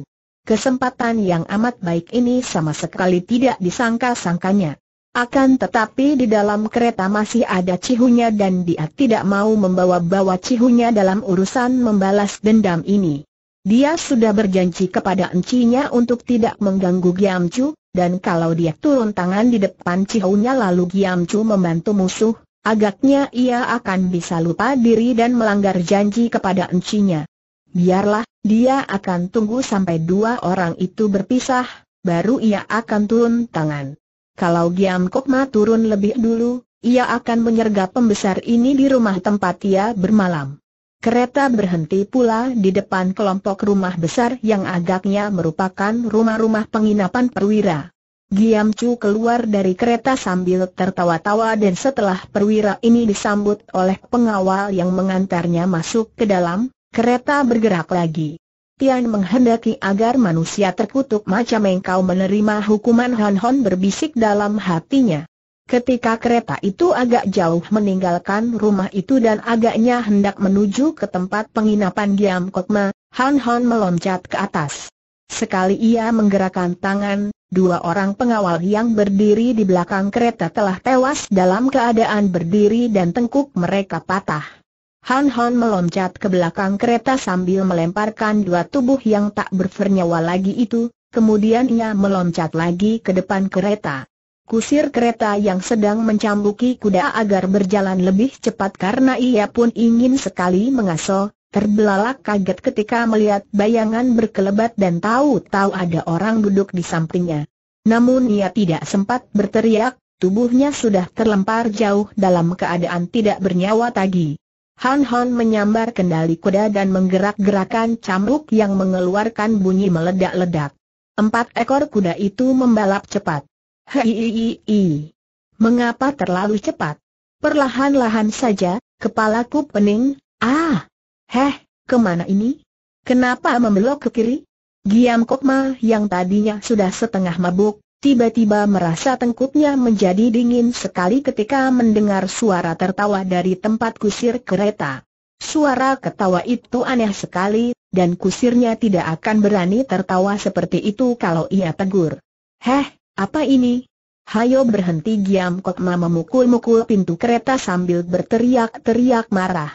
Kesempatan yang amat baik ini sama sekali tidak disangka-sangkanya. Akan tetapi di dalam kereta masih ada cihunya dan dia tidak mau membawa-bawa cihunya dalam urusan membalas dendam ini. Dia sudah berjanji kepada encinya untuk tidak mengganggu Giamcu, dan kalau dia turun tangan di depan cihunya lalu Giamcu membantu musuh, agaknya ia akan bisa lupa diri dan melanggar janji kepada encinya. Biarlah, dia akan tunggu sampai dua orang itu berpisah, baru ia akan turun tangan kalau Giam Kokma turun lebih dulu, ia akan menyergap pembesar ini di rumah tempat ia bermalam. Kereta berhenti pula di depan kelompok rumah besar yang agaknya merupakan rumah-rumah penginapan perwira. Giam Chu keluar dari kereta sambil tertawa-tawa dan setelah perwira ini disambut oleh pengawal yang mengantarnya masuk ke dalam, kereta bergerak lagi. Tian menghendaki agar manusia terkutuk macam engkau menerima hukuman Han Hon berbisik dalam hatinya. Ketika kereta itu agak jauh meninggalkan rumah itu dan agaknya hendak menuju ke tempat penginapan Giam Kokma, Han Hon meloncat ke atas. Sekali ia menggerakkan tangan, dua orang pengawal yang berdiri di belakang kereta telah tewas dalam keadaan berdiri dan tengkuk mereka patah. Han Han meloncat ke belakang kereta sambil melemparkan dua tubuh yang tak bernyawa lagi itu, kemudian ia meloncat lagi ke depan kereta. Kusir kereta yang sedang mencambuki kuda agar berjalan lebih cepat karena ia pun ingin sekali mengaso, terbelalak kaget ketika melihat bayangan berkelebat dan tahu-tahu ada orang duduk di sampingnya. Namun ia tidak sempat berteriak, tubuhnya sudah terlempar jauh dalam keadaan tidak bernyawa lagi. Han Han menyambar kendali kuda dan menggerak-gerakan cambuk yang mengeluarkan bunyi meledak-ledak. Empat ekor kuda itu membalap cepat. Hei, Mengapa terlalu cepat? Perlahan-lahan saja, kepalaku pening. Ah! Heh, kemana ini? Kenapa membelok ke kiri? Giam Kokma yang tadinya sudah setengah mabuk, tiba-tiba merasa tengkuknya menjadi dingin sekali ketika mendengar suara tertawa dari tempat kusir kereta. Suara ketawa itu aneh sekali, dan kusirnya tidak akan berani tertawa seperti itu kalau ia tegur. Heh, apa ini? Hayo berhenti Giam Kokma memukul-mukul pintu kereta sambil berteriak-teriak marah.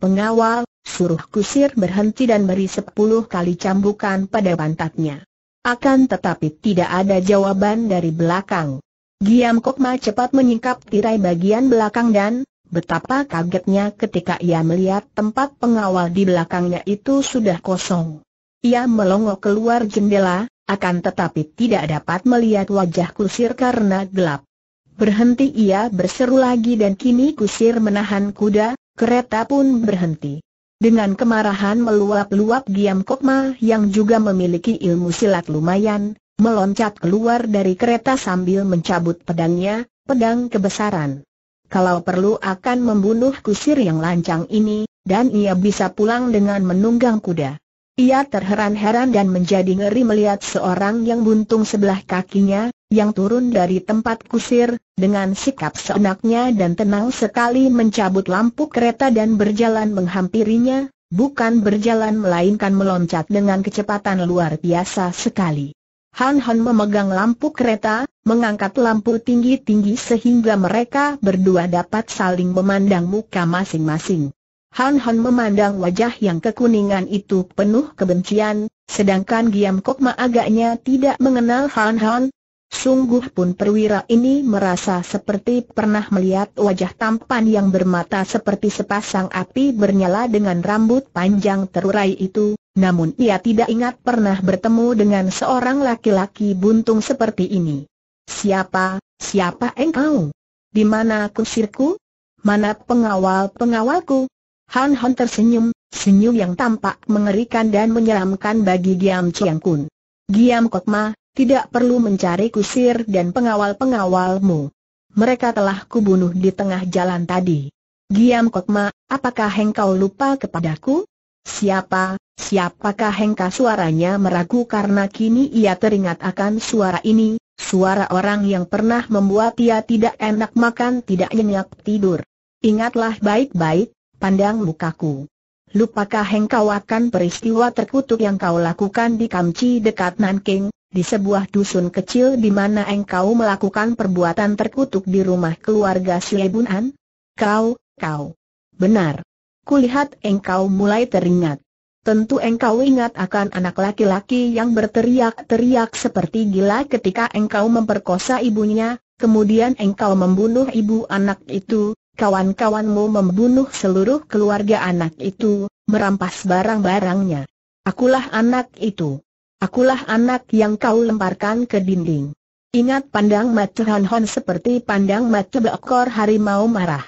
Pengawal, suruh kusir berhenti dan beri sepuluh kali cambukan pada pantatnya. Akan tetapi tidak ada jawaban dari belakang. Giam Kokma cepat menyingkap tirai bagian belakang dan, betapa kagetnya ketika ia melihat tempat pengawal di belakangnya itu sudah kosong. Ia melongo keluar jendela, akan tetapi tidak dapat melihat wajah kusir karena gelap. Berhenti ia berseru lagi dan kini kusir menahan kuda, kereta pun berhenti. Dengan kemarahan meluap-luap Giam Kokma yang juga memiliki ilmu silat lumayan, meloncat keluar dari kereta sambil mencabut pedangnya, pedang kebesaran. Kalau perlu akan membunuh kusir yang lancang ini, dan ia bisa pulang dengan menunggang kuda. Ia terheran-heran dan menjadi ngeri melihat seorang yang buntung sebelah kakinya, yang turun dari tempat kusir, dengan sikap seenaknya dan tenang sekali mencabut lampu kereta dan berjalan menghampirinya, bukan berjalan melainkan meloncat dengan kecepatan luar biasa sekali. Han Han memegang lampu kereta, mengangkat lampu tinggi-tinggi sehingga mereka berdua dapat saling memandang muka masing-masing. Han Han memandang wajah yang kekuningan itu penuh kebencian, sedangkan Giam Kok Ma agaknya tidak mengenal Han Han. Sungguh pun perwira ini merasa seperti pernah melihat wajah tampan yang bermata seperti sepasang api bernyala dengan rambut panjang terurai itu, namun ia tidak ingat pernah bertemu dengan seorang laki-laki buntung seperti ini. Siapa, siapa engkau? Di mana kusirku? Mana pengawal-pengawalku? Han Han tersenyum, senyum yang tampak mengerikan dan menyeramkan bagi Giam Chiang Kun. Giam Kok Ma, tidak perlu mencari kusir dan pengawal-pengawalmu. Mereka telah kubunuh di tengah jalan tadi. Giam Kok Ma, apakah hengkau lupa kepadaku? Siapa, siapakah Hengka suaranya meragu karena kini ia teringat akan suara ini, suara orang yang pernah membuat ia tidak enak makan tidak nyenyak tidur. Ingatlah baik-baik, pandang mukaku. Lupakah engkau akan peristiwa terkutuk yang kau lakukan di Kamci dekat Nanking, di sebuah dusun kecil di mana engkau melakukan perbuatan terkutuk di rumah keluarga Syebunan? Kau, kau. Benar. Kulihat engkau mulai teringat. Tentu engkau ingat akan anak laki-laki yang berteriak-teriak seperti gila ketika engkau memperkosa ibunya, kemudian engkau membunuh ibu anak itu, kawan-kawanmu membunuh seluruh keluarga anak itu, merampas barang-barangnya. Akulah anak itu. Akulah anak yang kau lemparkan ke dinding. Ingat pandang mata Han Hon seperti pandang mata bakor harimau marah.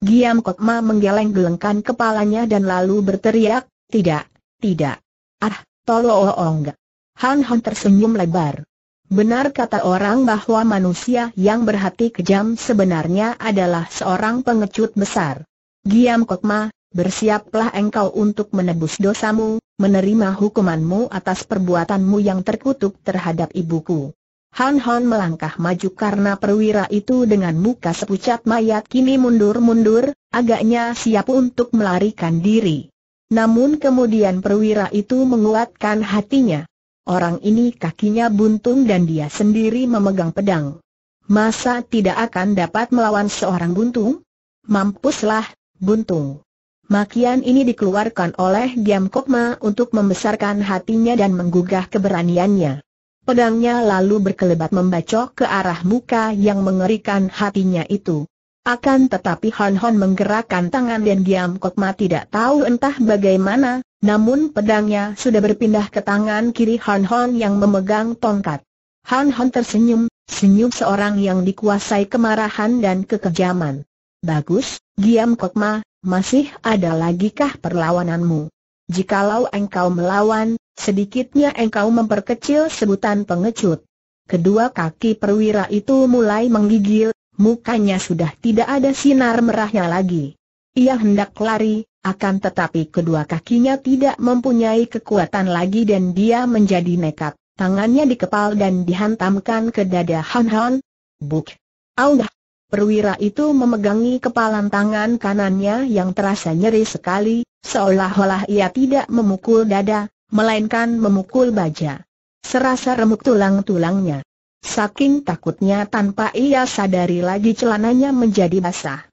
Giam Kok menggeleng-gelengkan kepalanya dan lalu berteriak, tidak, tidak. Ah, tolong, oh, oh enggak. Han Hon tersenyum lebar. Benar kata orang bahwa manusia yang berhati kejam sebenarnya adalah seorang pengecut besar. Giam Kokma, bersiaplah engkau untuk menebus dosamu, menerima hukumanmu atas perbuatanmu yang terkutuk terhadap ibuku. Han Han melangkah maju karena perwira itu dengan muka sepucat mayat kini mundur-mundur, agaknya siap untuk melarikan diri. Namun kemudian perwira itu menguatkan hatinya. Orang ini kakinya buntung dan dia sendiri memegang pedang. Masa tidak akan dapat melawan seorang buntung? Mampuslah, buntung. Makian ini dikeluarkan oleh Giam Kokma untuk membesarkan hatinya dan menggugah keberaniannya. Pedangnya lalu berkelebat membacok ke arah muka yang mengerikan hatinya itu. Akan tetapi Hon Hon menggerakkan tangan dan Giam Kok Ma tidak tahu entah bagaimana, namun pedangnya sudah berpindah ke tangan kiri Hon Hon yang memegang tongkat. Hon Hon tersenyum, senyum seorang yang dikuasai kemarahan dan kekejaman. Bagus, Giam Kok Ma, masih ada lagikah perlawananmu? Jikalau engkau melawan, sedikitnya engkau memperkecil sebutan pengecut. Kedua kaki perwira itu mulai menggigil, mukanya sudah tidak ada sinar merahnya lagi. Ia hendak lari, akan tetapi kedua kakinya tidak mempunyai kekuatan lagi dan dia menjadi nekat. Tangannya dikepal dan dihantamkan ke dada Han Han. Buk! Aungah! Perwira itu memegangi kepalan tangan kanannya yang terasa nyeri sekali, seolah-olah ia tidak memukul dada, melainkan memukul baja. Serasa remuk tulang-tulangnya. Saking takutnya tanpa ia sadari lagi celananya menjadi basah.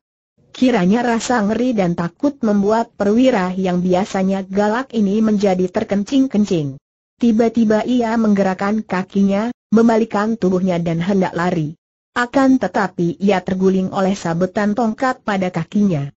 Kiranya rasa ngeri dan takut membuat perwira yang biasanya galak ini menjadi terkencing-kencing. Tiba-tiba ia menggerakkan kakinya, membalikan tubuhnya dan hendak lari. Akan tetapi ia terguling oleh sabetan tongkat pada kakinya.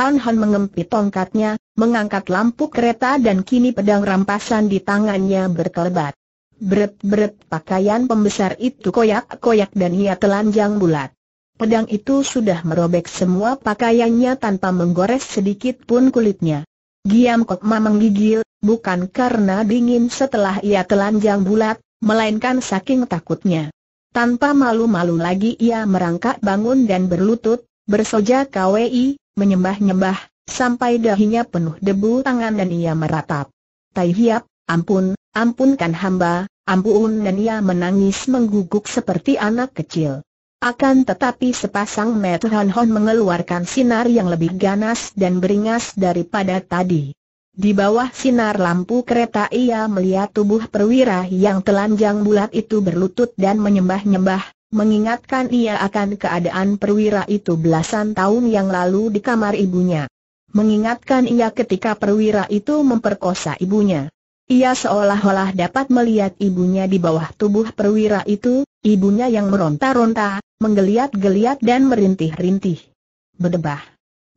Han Han mengempit tongkatnya, mengangkat lampu kereta dan kini pedang rampasan di tangannya berkelebat. Beret-beret pakaian pembesar itu koyak-koyak dan ia telanjang bulat. Pedang itu sudah merobek semua pakaiannya tanpa menggores sedikit pun kulitnya. Giam Kok Ma menggigil, bukan karena dingin setelah ia telanjang bulat, melainkan saking takutnya. Tanpa malu-malu lagi ia merangkak bangun dan berlutut, bersoja KWI, menyembah-nyembah, sampai dahinya penuh debu tangan dan ia meratap. Tai Hiap, ampun, Ampunkan hamba, ampun dan ia menangis mengguguk seperti anak kecil. Akan tetapi sepasang mata Han Hon mengeluarkan sinar yang lebih ganas dan beringas daripada tadi. Di bawah sinar lampu kereta ia melihat tubuh perwira yang telanjang bulat itu berlutut dan menyembah-nyembah, mengingatkan ia akan keadaan perwira itu belasan tahun yang lalu di kamar ibunya. Mengingatkan ia ketika perwira itu memperkosa ibunya. Ia seolah-olah dapat melihat ibunya di bawah tubuh perwira itu, ibunya yang meronta-ronta, menggeliat-geliat dan merintih-rintih. Berdebah.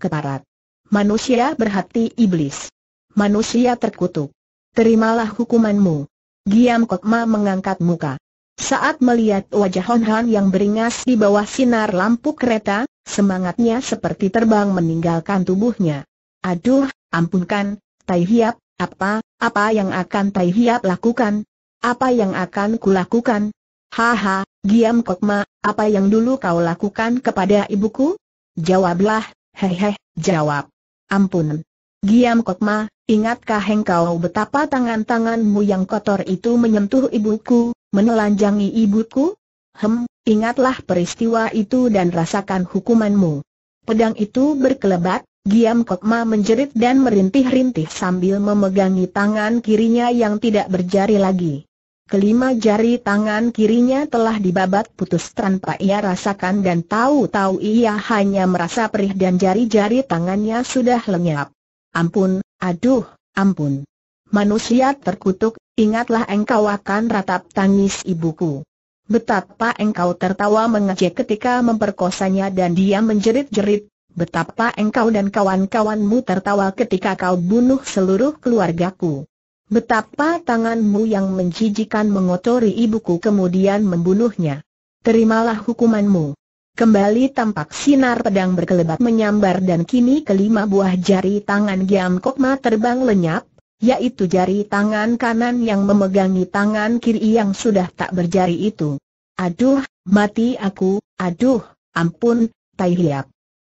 Keparat. Manusia berhati iblis. Manusia terkutuk. Terimalah hukumanmu. Giam Kokma mengangkat muka. Saat melihat wajah Hon Han yang beringas di bawah sinar lampu kereta, semangatnya seperti terbang meninggalkan tubuhnya. Aduh, ampunkan, Tai Hiap, apa, apa yang akan Tai Hiap lakukan? Apa yang akan kulakukan? Haha, Giam Kokma, apa yang dulu kau lakukan kepada ibuku? Jawablah, hehe, jawab. Ampun. Giam Kokma, ingatkah engkau betapa tangan-tanganmu yang kotor itu menyentuh ibuku, menelanjangi ibuku? Hem, ingatlah peristiwa itu dan rasakan hukumanmu. Pedang itu berkelebat, Giam Kokma menjerit dan merintih-rintih sambil memegangi tangan kirinya yang tidak berjari lagi. Kelima jari tangan kirinya telah dibabat putus tanpa ia rasakan dan tahu-tahu ia hanya merasa perih dan jari-jari tangannya sudah lenyap. Ampun, aduh, ampun. Manusia terkutuk, ingatlah engkau akan ratap tangis ibuku. Betapa engkau tertawa mengejek ketika memperkosanya dan dia menjerit-jerit, Betapa engkau dan kawan-kawanmu tertawa ketika kau bunuh seluruh keluargaku. Betapa tanganmu yang menjijikan mengotori ibuku kemudian membunuhnya. Terimalah hukumanmu. Kembali tampak sinar pedang berkelebat menyambar dan kini kelima buah jari tangan Giam Kokma terbang lenyap, yaitu jari tangan kanan yang memegangi tangan kiri yang sudah tak berjari itu. Aduh, mati aku, aduh, ampun, Tai Hiap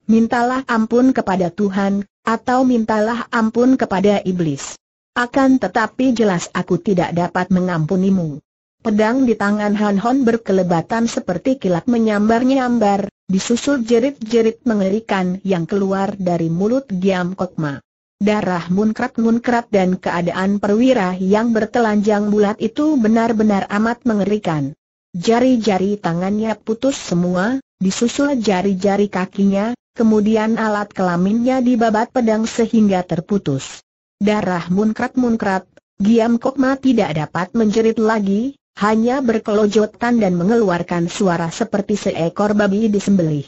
mintalah ampun kepada Tuhan, atau mintalah ampun kepada iblis. Akan tetapi jelas aku tidak dapat mengampunimu. Pedang di tangan Han Hon berkelebatan seperti kilat menyambar-nyambar, disusul jerit-jerit mengerikan yang keluar dari mulut Giam Kokma. Darah munkrat-munkrat dan keadaan perwira yang bertelanjang bulat itu benar-benar amat mengerikan. Jari-jari tangannya putus semua, disusul jari-jari kakinya, Kemudian alat kelaminnya dibabat pedang sehingga terputus. Darah munkrat-munkrat, Giam Kokma tidak dapat menjerit lagi, hanya berkelojotan dan mengeluarkan suara seperti seekor babi disembelih.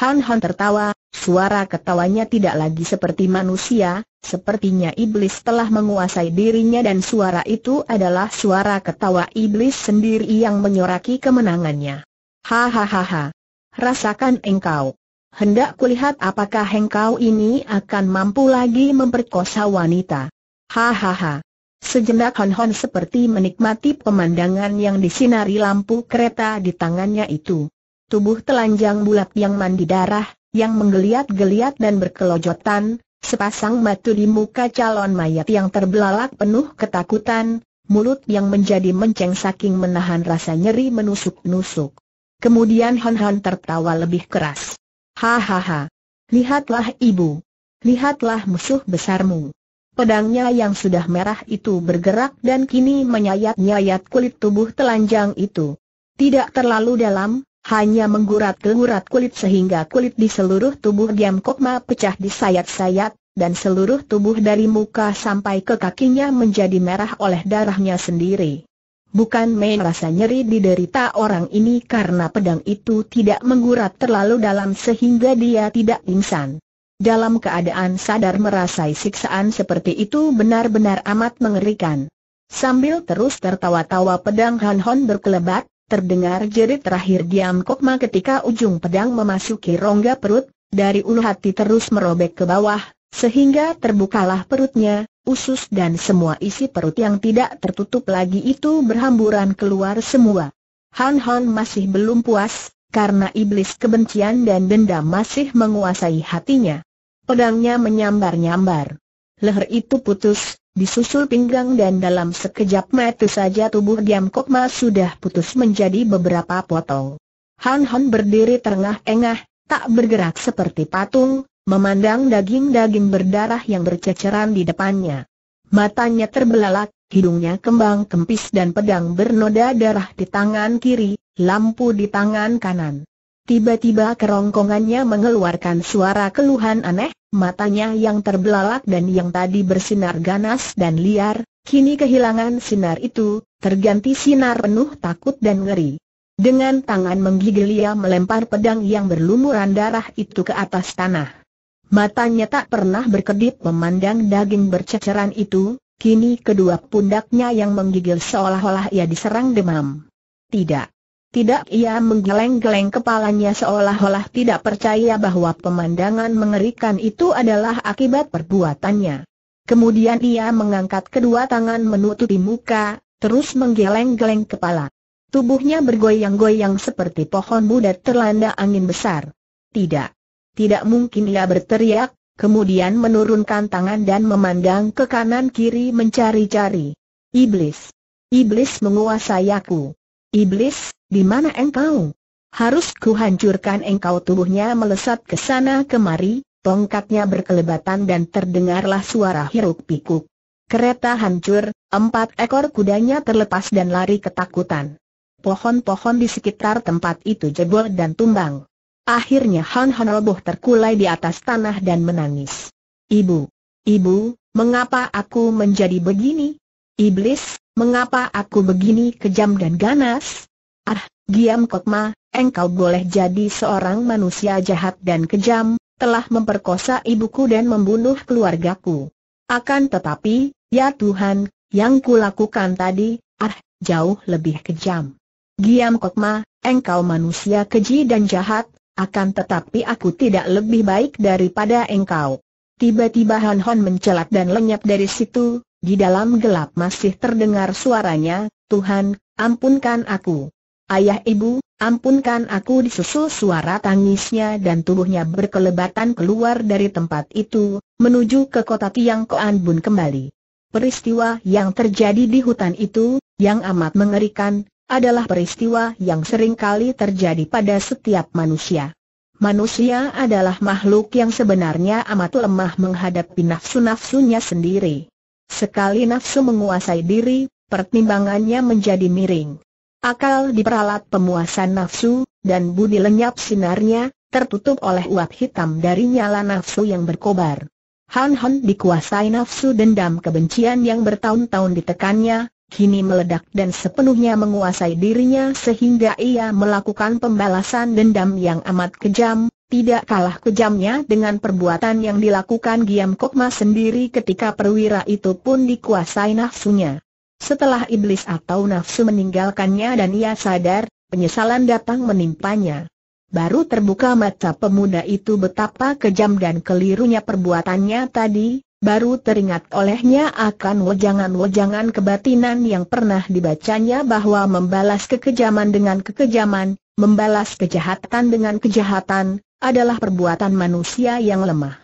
Han Han tertawa, suara ketawanya tidak lagi seperti manusia, sepertinya iblis telah menguasai dirinya dan suara itu adalah suara ketawa iblis sendiri yang menyoraki kemenangannya. Hahaha. Rasakan engkau hendak kulihat apakah hengkau ini akan mampu lagi memperkosa wanita. Hahaha. Sejenak Hon Hon seperti menikmati pemandangan yang disinari lampu kereta di tangannya itu. Tubuh telanjang bulat yang mandi darah, yang menggeliat-geliat dan berkelojotan, sepasang batu di muka calon mayat yang terbelalak penuh ketakutan, mulut yang menjadi menceng saking menahan rasa nyeri menusuk-nusuk. Kemudian Hon Hon tertawa lebih keras. Hahaha. Lihatlah ibu. Lihatlah musuh besarmu. Pedangnya yang sudah merah itu bergerak dan kini menyayat-nyayat kulit tubuh telanjang itu. Tidak terlalu dalam, hanya menggurat-gurat kulit sehingga kulit di seluruh tubuh Giam Kokma pecah di sayat sayat dan seluruh tubuh dari muka sampai ke kakinya menjadi merah oleh darahnya sendiri. Bukan main rasa nyeri diderita orang ini karena pedang itu tidak menggurat terlalu dalam sehingga dia tidak pingsan. Dalam keadaan sadar merasai siksaan seperti itu benar-benar amat mengerikan. Sambil terus tertawa-tawa pedang Han Hon berkelebat, terdengar jerit terakhir Diam Kokma ketika ujung pedang memasuki rongga perut, dari ulu hati terus merobek ke bawah, sehingga terbukalah perutnya, usus dan semua isi perut yang tidak tertutup lagi itu berhamburan keluar semua. Han Han masih belum puas, karena iblis kebencian dan dendam masih menguasai hatinya. Pedangnya menyambar-nyambar. Leher itu putus, disusul pinggang dan dalam sekejap mata saja tubuh Giam Kokma sudah putus menjadi beberapa potong. Han Han berdiri terengah-engah, tak bergerak seperti patung, memandang daging-daging berdarah yang berceceran di depannya. Matanya terbelalak, hidungnya kembang kempis dan pedang bernoda darah di tangan kiri, lampu di tangan kanan. Tiba-tiba kerongkongannya mengeluarkan suara keluhan aneh, matanya yang terbelalak dan yang tadi bersinar ganas dan liar, kini kehilangan sinar itu, terganti sinar penuh takut dan ngeri. Dengan tangan menggigil ia melempar pedang yang berlumuran darah itu ke atas tanah. Matanya tak pernah berkedip memandang daging berceceran itu, kini kedua pundaknya yang menggigil seolah-olah ia diserang demam. Tidak. Tidak ia menggeleng-geleng kepalanya seolah-olah tidak percaya bahwa pemandangan mengerikan itu adalah akibat perbuatannya. Kemudian ia mengangkat kedua tangan menutupi muka, terus menggeleng-geleng kepala. Tubuhnya bergoyang-goyang seperti pohon muda terlanda angin besar. Tidak. Tidak mungkin ia berteriak, kemudian menurunkan tangan dan memandang ke kanan-kiri mencari-cari. Iblis. Iblis menguasai aku. Iblis, di mana engkau? Harus kuhancurkan engkau tubuhnya melesat ke sana kemari, tongkatnya berkelebatan dan terdengarlah suara hiruk pikuk. Kereta hancur, empat ekor kudanya terlepas dan lari ketakutan. Pohon-pohon di sekitar tempat itu jebol dan tumbang. Akhirnya Han Han Leboh terkulai di atas tanah dan menangis. Ibu, ibu, mengapa aku menjadi begini? Iblis, mengapa aku begini kejam dan ganas? Ah, Giam Kokma, engkau boleh jadi seorang manusia jahat dan kejam, telah memperkosa ibuku dan membunuh keluargaku. Akan tetapi, ya Tuhan, yang kulakukan tadi, ah, jauh lebih kejam. Giam Kokma, engkau manusia keji dan jahat, akan tetapi aku tidak lebih baik daripada engkau. Tiba-tiba Han Hon mencelat dan lenyap dari situ, di dalam gelap masih terdengar suaranya, Tuhan, ampunkan aku. Ayah ibu, ampunkan aku disusul suara tangisnya dan tubuhnya berkelebatan keluar dari tempat itu, menuju ke kota Tiang Koan Bun kembali. Peristiwa yang terjadi di hutan itu, yang amat mengerikan, adalah peristiwa yang sering kali terjadi pada setiap manusia. Manusia adalah makhluk yang sebenarnya amat lemah menghadapi nafsu-nafsunya sendiri. Sekali nafsu menguasai diri, pertimbangannya menjadi miring. Akal diperalat pemuasan nafsu, dan budi lenyap sinarnya, tertutup oleh uap hitam dari nyala nafsu yang berkobar. Han Han dikuasai nafsu dendam kebencian yang bertahun-tahun ditekannya, kini meledak dan sepenuhnya menguasai dirinya sehingga ia melakukan pembalasan dendam yang amat kejam, tidak kalah kejamnya dengan perbuatan yang dilakukan Giam Kokma sendiri ketika perwira itu pun dikuasai nafsunya. Setelah iblis atau nafsu meninggalkannya dan ia sadar, penyesalan datang menimpanya. Baru terbuka mata pemuda itu betapa kejam dan kelirunya perbuatannya tadi, baru teringat olehnya akan wejangan-wejangan kebatinan yang pernah dibacanya bahwa membalas kekejaman dengan kekejaman, membalas kejahatan dengan kejahatan, adalah perbuatan manusia yang lemah.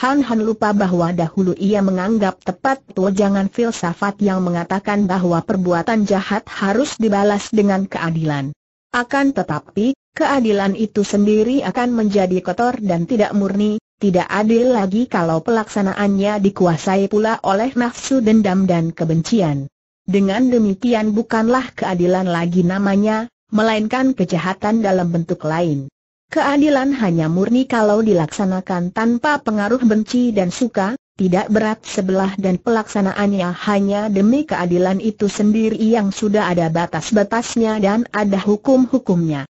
Han Han lupa bahwa dahulu ia menganggap tepat wejangan filsafat yang mengatakan bahwa perbuatan jahat harus dibalas dengan keadilan. Akan tetapi, keadilan itu sendiri akan menjadi kotor dan tidak murni, tidak adil lagi kalau pelaksanaannya dikuasai pula oleh nafsu dendam dan kebencian. Dengan demikian bukanlah keadilan lagi namanya, melainkan kejahatan dalam bentuk lain. Keadilan hanya murni kalau dilaksanakan tanpa pengaruh benci dan suka, tidak berat sebelah dan pelaksanaannya hanya demi keadilan itu sendiri yang sudah ada batas-batasnya dan ada hukum-hukumnya.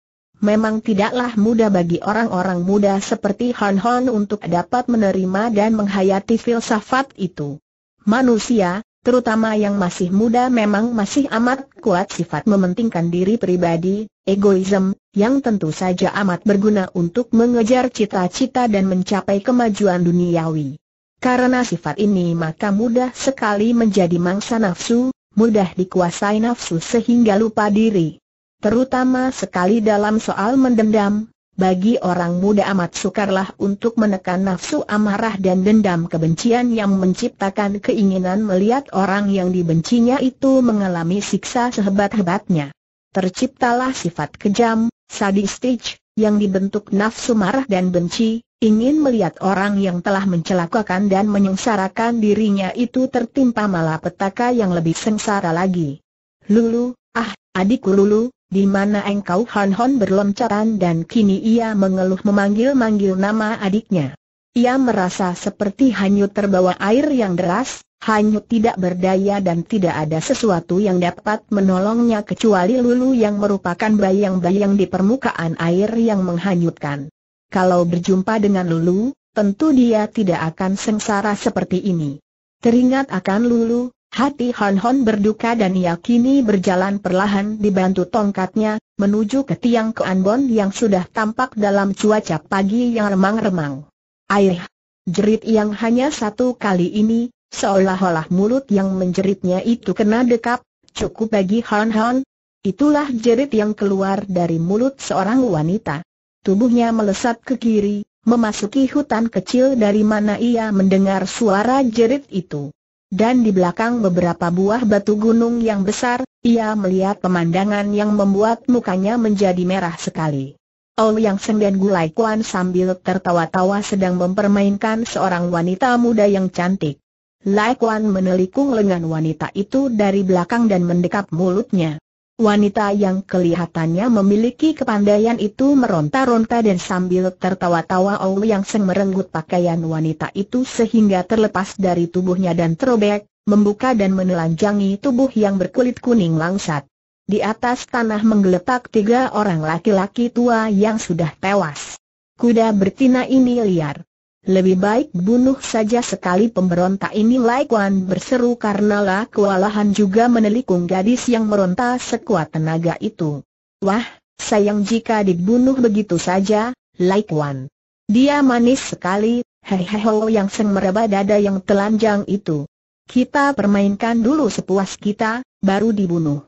Memang tidaklah mudah bagi orang-orang muda seperti Han Hon untuk dapat menerima dan menghayati filsafat itu. Manusia, terutama yang masih muda memang masih amat kuat sifat mementingkan diri pribadi, egoisme, yang tentu saja amat berguna untuk mengejar cita-cita dan mencapai kemajuan duniawi. Karena sifat ini maka mudah sekali menjadi mangsa nafsu, mudah dikuasai nafsu sehingga lupa diri terutama sekali dalam soal mendendam. Bagi orang muda amat sukarlah untuk menekan nafsu amarah dan dendam kebencian yang menciptakan keinginan melihat orang yang dibencinya itu mengalami siksa sehebat-hebatnya. Terciptalah sifat kejam, sadistik, yang dibentuk nafsu marah dan benci, ingin melihat orang yang telah mencelakakan dan menyengsarakan dirinya itu tertimpa malapetaka yang lebih sengsara lagi. Lulu, ah, adikku Lulu, di mana engkau Han Hon berloncatan dan kini ia mengeluh memanggil-manggil nama adiknya. Ia merasa seperti hanyut terbawa air yang deras, hanyut tidak berdaya dan tidak ada sesuatu yang dapat menolongnya kecuali Lulu yang merupakan bayang-bayang di permukaan air yang menghanyutkan. Kalau berjumpa dengan Lulu, tentu dia tidak akan sengsara seperti ini. Teringat akan Lulu, Hati Han Hon berduka dan ia kini berjalan perlahan dibantu tongkatnya, menuju ke tiang Keanbon yang sudah tampak dalam cuaca pagi yang remang-remang. Air! Jerit yang hanya satu kali ini, seolah-olah mulut yang menjeritnya itu kena dekap, cukup bagi Han Hon. Itulah jerit yang keluar dari mulut seorang wanita. Tubuhnya melesat ke kiri, memasuki hutan kecil dari mana ia mendengar suara jerit itu dan di belakang beberapa buah batu gunung yang besar, ia melihat pemandangan yang membuat mukanya menjadi merah sekali. Ol Yang Seng dan Gulai Kuan sambil tertawa-tawa sedang mempermainkan seorang wanita muda yang cantik. Lai Kuan menelikung lengan wanita itu dari belakang dan mendekap mulutnya. Wanita yang kelihatannya memiliki kepandaian itu meronta-ronta dan sambil tertawa-tawa Ou Yang Seng merenggut pakaian wanita itu sehingga terlepas dari tubuhnya dan terobek, membuka dan menelanjangi tubuh yang berkulit kuning langsat. Di atas tanah menggeletak tiga orang laki-laki tua yang sudah tewas. Kuda bertina ini liar. Lebih baik bunuh saja sekali pemberontak ini Lai Kuan berseru karena lah kewalahan juga menelikung gadis yang meronta sekuat tenaga itu. Wah, sayang jika dibunuh begitu saja, Lai Kuan. Dia manis sekali, hehehe, yang seng meraba dada yang telanjang itu. Kita permainkan dulu sepuas kita, baru dibunuh.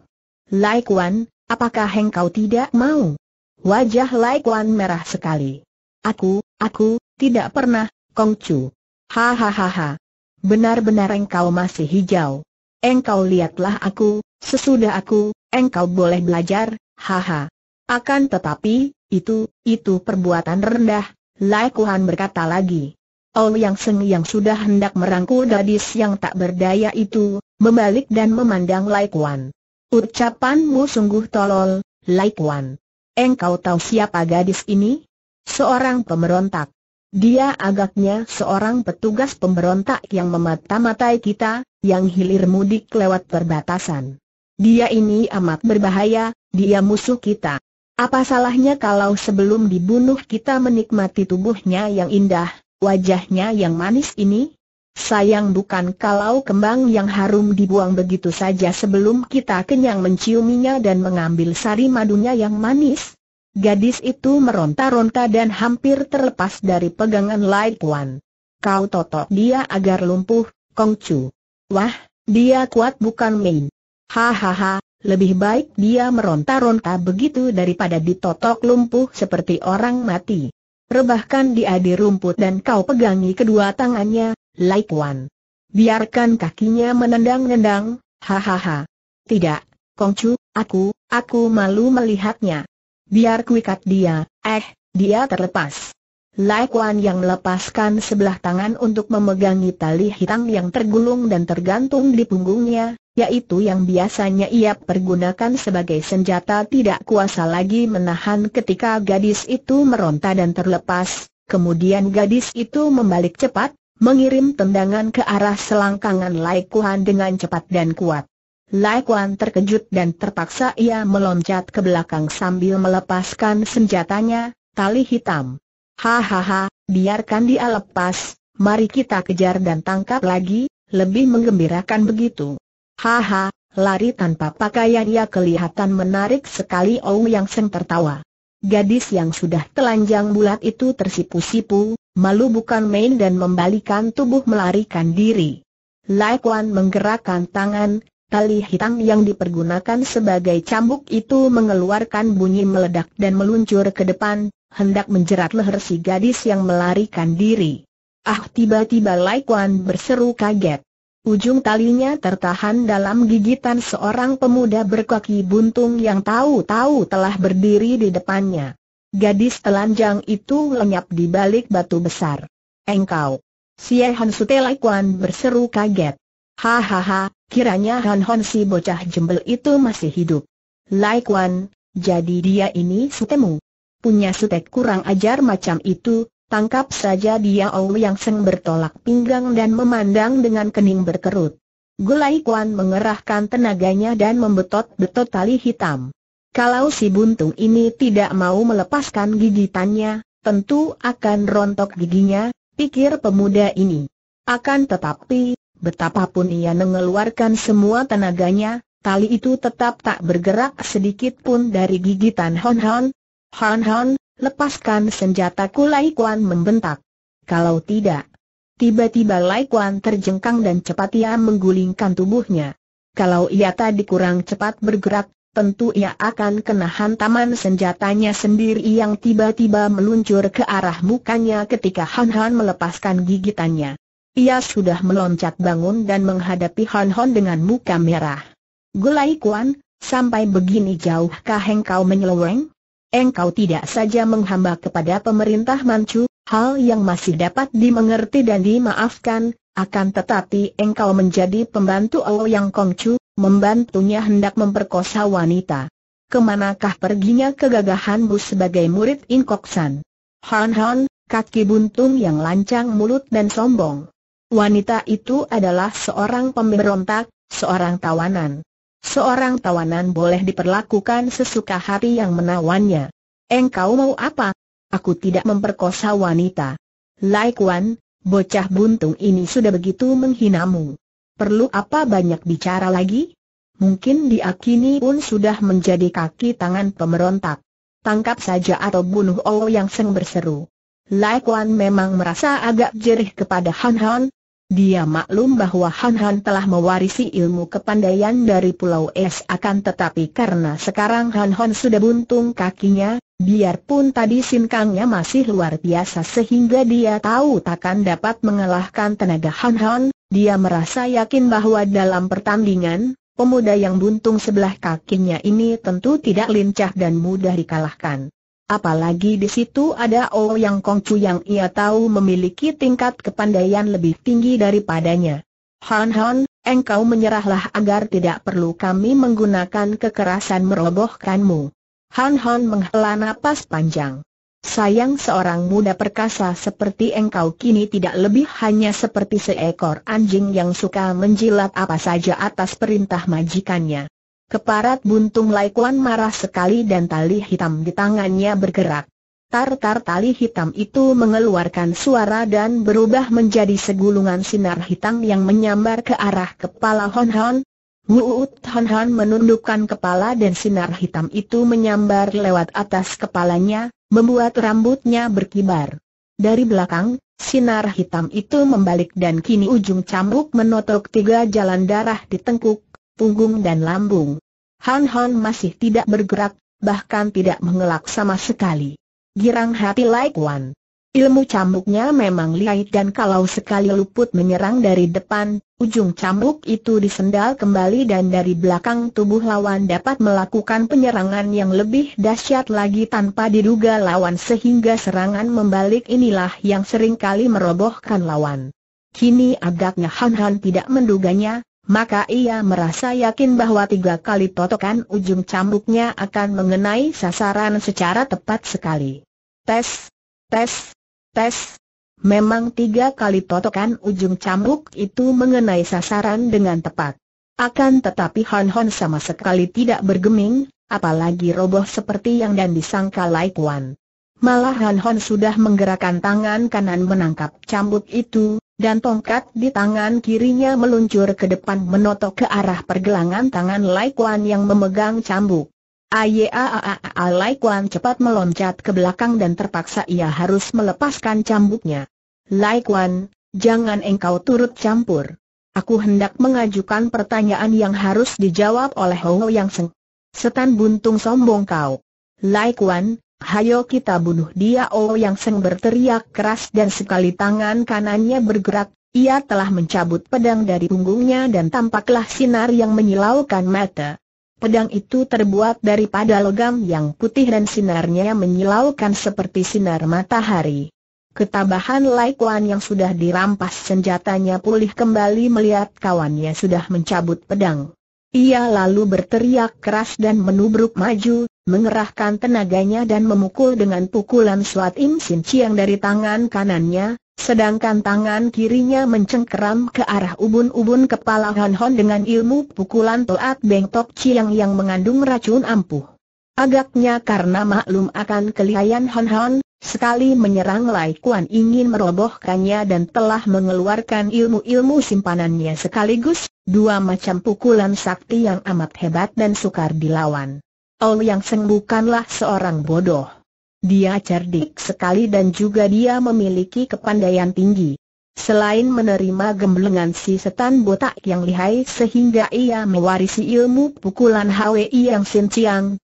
Lai Kuan, apakah engkau tidak mau? Wajah Lai Kuan merah sekali. Aku, aku, tidak pernah, Kong Chu. Hahaha. Benar-benar engkau masih hijau. Engkau lihatlah aku, sesudah aku, engkau boleh belajar, haha. Akan tetapi, itu, itu perbuatan rendah, Lai Kuan berkata lagi. Oh Yang Seng yang sudah hendak merangkul gadis yang tak berdaya itu, membalik dan memandang Lai Kuan. Ucapanmu sungguh tolol, Lai Kuan. Engkau tahu siapa gadis ini? Seorang pemberontak. Dia agaknya seorang petugas pemberontak yang memata-matai kita, yang hilir mudik lewat perbatasan. Dia ini amat berbahaya, dia musuh kita. Apa salahnya kalau sebelum dibunuh kita menikmati tubuhnya yang indah, wajahnya yang manis ini? Sayang bukan kalau kembang yang harum dibuang begitu saja sebelum kita kenyang menciuminya dan mengambil sari madunya yang manis. Gadis itu meronta-ronta dan hampir terlepas dari pegangan Lai Puan. Kau totok dia agar lumpuh, Kong Chu. Wah, dia kuat bukan main. Hahaha, lebih baik dia meronta-ronta begitu daripada ditotok lumpuh seperti orang mati. Rebahkan dia di rumput dan kau pegangi kedua tangannya, Lai Puan. Biarkan kakinya menendang-nendang, hahaha. Tidak, Kong Chu, aku, aku malu melihatnya. Biar kuikat dia, eh, dia terlepas. Lai Kuan yang melepaskan sebelah tangan untuk memegangi tali hitam yang tergulung dan tergantung di punggungnya, yaitu yang biasanya ia pergunakan sebagai senjata tidak kuasa lagi menahan ketika gadis itu meronta dan terlepas, kemudian gadis itu membalik cepat, mengirim tendangan ke arah selangkangan Lai Kuan dengan cepat dan kuat. Lai Kuan terkejut dan terpaksa ia meloncat ke belakang sambil melepaskan senjatanya, tali hitam. Hahaha, biarkan dia lepas, mari kita kejar dan tangkap lagi, lebih menggembirakan begitu. Haha, lari tanpa pakaian ia kelihatan menarik sekali Ou Yang Seng tertawa. Gadis yang sudah telanjang bulat itu tersipu-sipu, malu bukan main dan membalikan tubuh melarikan diri. Lai Kuan menggerakkan tangan, Tali hitam yang dipergunakan sebagai cambuk itu mengeluarkan bunyi meledak dan meluncur ke depan, hendak menjerat leher si gadis yang melarikan diri. Ah tiba-tiba Lai Kuan berseru kaget. Ujung talinya tertahan dalam gigitan seorang pemuda berkaki buntung yang tahu-tahu telah berdiri di depannya. Gadis telanjang itu lenyap di balik batu besar. Engkau! Siehan Sute Lai Kuan berseru kaget. Hahaha, Kiranya Han Hon si bocah jembel itu masih hidup. Lai Kuan, jadi dia ini sutemu. Punya sutek kurang ajar macam itu, tangkap saja dia Ou Yang Seng bertolak pinggang dan memandang dengan kening berkerut. Gulai Kuan mengerahkan tenaganya dan membetot-betot tali hitam. Kalau si buntung ini tidak mau melepaskan gigitannya, tentu akan rontok giginya, pikir pemuda ini. Akan tetapi, Betapapun ia mengeluarkan semua tenaganya, tali itu tetap tak bergerak sedikit pun dari gigitan Hon Hon. Hon Hon, lepaskan senjataku Lai Kuan membentak. Kalau tidak, tiba-tiba Lai Kuan terjengkang dan cepat ia menggulingkan tubuhnya. Kalau ia tak kurang cepat bergerak, tentu ia akan kena hantaman senjatanya sendiri yang tiba-tiba meluncur ke arah mukanya ketika Han Han melepaskan gigitannya. Ia sudah meloncat bangun dan menghadapi Han Hon dengan muka merah. Gulai Kuan, sampai begini jauhkah engkau menyeleweng? Engkau tidak saja menghamba kepada pemerintah Manchu, hal yang masih dapat dimengerti dan dimaafkan, akan tetapi engkau menjadi pembantu Ouyang Kongcu, membantunya hendak memperkosa wanita. Kemanakah perginya kegagahan Bu sebagai murid Inkoksan? Han Han, kaki buntung yang lancang mulut dan sombong. Wanita itu adalah seorang pemberontak, seorang tawanan. Seorang tawanan boleh diperlakukan sesuka hati yang menawannya. Engkau mau apa? Aku tidak memperkosa wanita. Laikwan, bocah buntung ini sudah begitu menghinamu. Perlu apa banyak bicara lagi? Mungkin diakini pun sudah menjadi kaki tangan pemberontak. Tangkap saja atau bunuh Oh yang seng berseru. Lai Kuan memang merasa agak jerih kepada Han Han, dia maklum bahwa Han Han telah mewarisi ilmu kepandaian dari Pulau Es akan tetapi karena sekarang Han Han sudah buntung kakinya, biarpun tadi sinkangnya masih luar biasa sehingga dia tahu takkan dapat mengalahkan tenaga Han Han, dia merasa yakin bahwa dalam pertandingan, pemuda yang buntung sebelah kakinya ini tentu tidak lincah dan mudah dikalahkan. Apalagi di situ ada oh yang Kongcu yang ia tahu memiliki tingkat kepandaian lebih tinggi daripadanya. Han Han, engkau menyerahlah agar tidak perlu kami menggunakan kekerasan merobohkanmu. Han Han menghela napas panjang. Sayang seorang muda perkasa seperti engkau kini tidak lebih hanya seperti seekor anjing yang suka menjilat apa saja atas perintah majikannya. Keparat buntung Laikuan marah sekali dan tali hitam di tangannya bergerak. Tar-tar tali hitam itu mengeluarkan suara dan berubah menjadi segulungan sinar hitam yang menyambar ke arah kepala Hon Hon. Wuut Hon Hon menundukkan kepala dan sinar hitam itu menyambar lewat atas kepalanya, membuat rambutnya berkibar. Dari belakang, sinar hitam itu membalik dan kini ujung cambuk menotok tiga jalan darah di tengkuk punggung dan lambung. Han Han masih tidak bergerak, bahkan tidak mengelak sama sekali. Girang hati like one. Ilmu cambuknya memang lihat dan kalau sekali luput menyerang dari depan, ujung cambuk itu disendal kembali dan dari belakang tubuh lawan dapat melakukan penyerangan yang lebih dahsyat lagi tanpa diduga lawan sehingga serangan membalik inilah yang seringkali merobohkan lawan. Kini agaknya Han Han tidak menduganya, maka ia merasa yakin bahwa tiga kali totokan ujung cambuknya akan mengenai sasaran secara tepat sekali. Tes, tes, tes. Memang tiga kali totokan ujung cambuk itu mengenai sasaran dengan tepat. Akan tetapi Han Hon sama sekali tidak bergeming, apalagi roboh seperti yang dan disangka Lai Kuan. Malah Han Hon sudah menggerakkan tangan kanan menangkap cambuk itu, dan tongkat di tangan kirinya meluncur ke depan menotok ke arah pergelangan tangan Lai Kuan yang memegang cambuk. Ayaaa Lai Kuan cepat meloncat ke belakang dan terpaksa ia harus melepaskan cambuknya. Lai Kuan, jangan engkau turut campur. Aku hendak mengajukan pertanyaan yang harus dijawab oleh Hou Yang Seng. Setan buntung sombong kau. Lai Kuan, Hayo kita bunuh dia Oh Yang Seng berteriak keras dan sekali tangan kanannya bergerak, ia telah mencabut pedang dari punggungnya dan tampaklah sinar yang menyilaukan mata. Pedang itu terbuat daripada logam yang putih dan sinarnya menyilaukan seperti sinar matahari. Ketabahan Lai Kuan yang sudah dirampas senjatanya pulih kembali melihat kawannya sudah mencabut pedang. Ia lalu berteriak keras dan menubruk maju, mengerahkan tenaganya dan memukul dengan pukulan suat Im Sin Chiang dari tangan kanannya, sedangkan tangan kirinya mencengkeram ke arah ubun-ubun kepala Han Hon dengan ilmu pukulan Toat Beng Tok Chiang yang mengandung racun ampuh. Agaknya karena maklum akan kelihayan Hon Hon, sekali menyerang Lai Kuan ingin merobohkannya dan telah mengeluarkan ilmu-ilmu simpanannya sekaligus, dua macam pukulan sakti yang amat hebat dan sukar dilawan. Ol Yang Seng bukanlah seorang bodoh. Dia cerdik sekali dan juga dia memiliki kepandaian tinggi. Selain menerima gemblengan si setan botak yang lihai sehingga ia mewarisi ilmu pukulan Hwi Yang Sin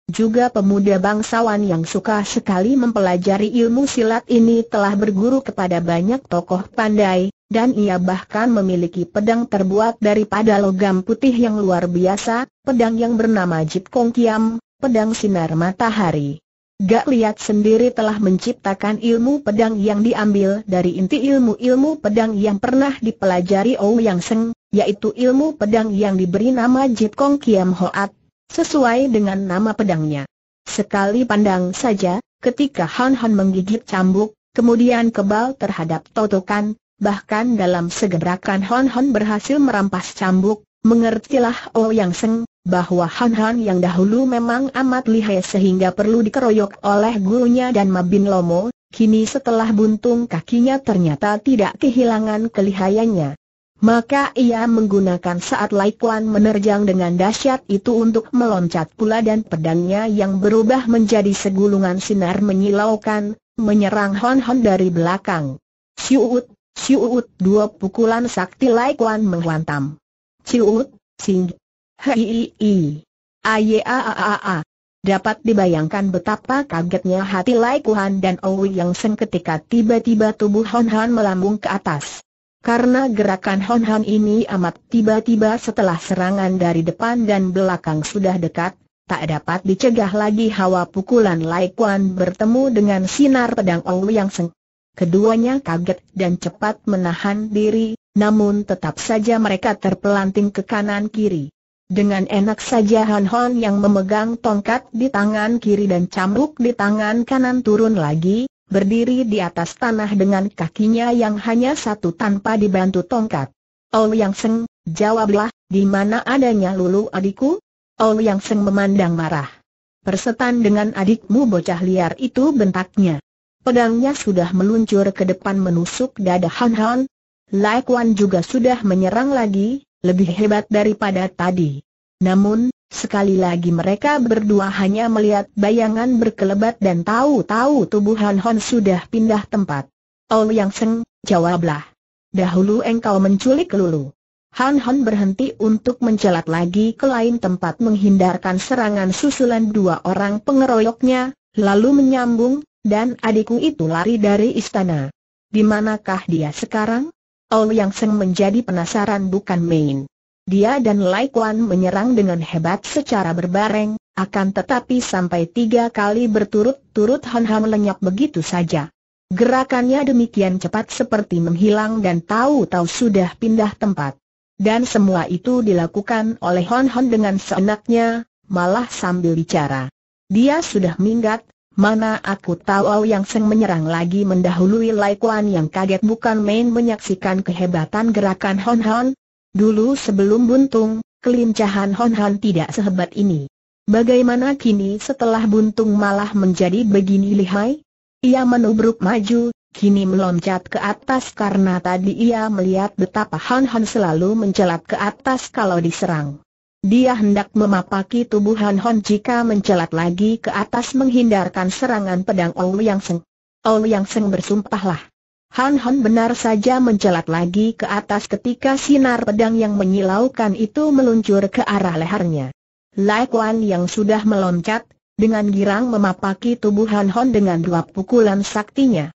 juga pemuda bangsawan yang suka sekali mempelajari ilmu silat ini telah berguru kepada banyak tokoh pandai, dan ia bahkan memiliki pedang terbuat daripada logam putih yang luar biasa, pedang yang bernama Jip Kong Kiam, pedang sinar matahari. Gak lihat sendiri telah menciptakan ilmu pedang yang diambil dari inti ilmu-ilmu pedang yang pernah dipelajari Ouyang Seng, yaitu ilmu pedang yang diberi nama Jip Kong Kiam Hoat sesuai dengan nama pedangnya. Sekali pandang saja, ketika Han Han menggigit cambuk, kemudian kebal terhadap totokan, bahkan dalam segerakan Han Han berhasil merampas cambuk, mengertilah Oh Yang Seng, bahwa Han Han yang dahulu memang amat lihai sehingga perlu dikeroyok oleh gurunya dan Mabin Lomo, kini setelah buntung kakinya ternyata tidak kehilangan kelihayannya. Maka ia menggunakan saat Lai Kuan menerjang dengan dahsyat itu untuk meloncat pula dan pedangnya yang berubah menjadi segulungan sinar menyilaukan, menyerang Hon Hon dari belakang. Siuut, siuut dua pukulan sakti Lai Kuan menghantam. Siuut, sing, hei, hei, aye, a, a, a, a. Dapat dibayangkan betapa kagetnya hati Lai Kuan dan Owi yang seng ketika tiba-tiba tubuh Hon Hon melambung ke atas. Karena gerakan Hon Han ini amat tiba-tiba setelah serangan dari depan dan belakang sudah dekat, tak dapat dicegah lagi hawa pukulan Lai Kuan bertemu dengan sinar pedang yang Seng. Keduanya kaget dan cepat menahan diri, namun tetap saja mereka terpelanting ke kanan kiri. Dengan enak saja Han Hon yang memegang tongkat di tangan kiri dan cambuk di tangan kanan turun lagi, berdiri di atas tanah dengan kakinya yang hanya satu tanpa dibantu tongkat. Ol Yang Seng, jawablah, di mana adanya lulu adikku? Ol Yang Seng memandang marah. Persetan dengan adikmu bocah liar itu bentaknya. Pedangnya sudah meluncur ke depan menusuk dada Han Han. Lai Kuan juga sudah menyerang lagi, lebih hebat daripada tadi. Namun, Sekali lagi mereka berdua hanya melihat bayangan berkelebat dan tahu-tahu tubuh Han Hon sudah pindah tempat. Oh Yang Seng, jawablah. Dahulu engkau menculik Lulu. Han Hon berhenti untuk mencelat lagi ke lain tempat menghindarkan serangan susulan dua orang pengeroyoknya, lalu menyambung, dan adikku itu lari dari istana. Di manakah dia sekarang? Oh Yang Seng menjadi penasaran bukan main. Dia dan Lai Kuan menyerang dengan hebat secara berbareng, akan tetapi sampai tiga kali berturut-turut Han Ham lenyap begitu saja. Gerakannya demikian cepat seperti menghilang dan tahu-tahu sudah pindah tempat. Dan semua itu dilakukan oleh Hon Hon dengan seenaknya, malah sambil bicara. Dia sudah minggat, mana aku tahu yang seng menyerang lagi mendahului Lai Kuan yang kaget bukan main menyaksikan kehebatan gerakan Hon Hon, Dulu sebelum buntung, kelincahan Hon Han tidak sehebat ini. Bagaimana kini setelah buntung malah menjadi begini lihai? Ia menubruk maju, kini meloncat ke atas karena tadi ia melihat betapa Honhan Han selalu mencelat ke atas kalau diserang. Dia hendak memapaki tubuh Han jika mencelat lagi ke atas menghindarkan serangan pedang Ou Yang Seng. Ou Yang Seng bersumpahlah. Han Han benar saja mencelat lagi ke atas ketika sinar pedang yang menyilaukan itu meluncur ke arah lehernya. Lai Kuan yang sudah meloncat, dengan girang memapaki tubuh Han Han dengan dua pukulan saktinya.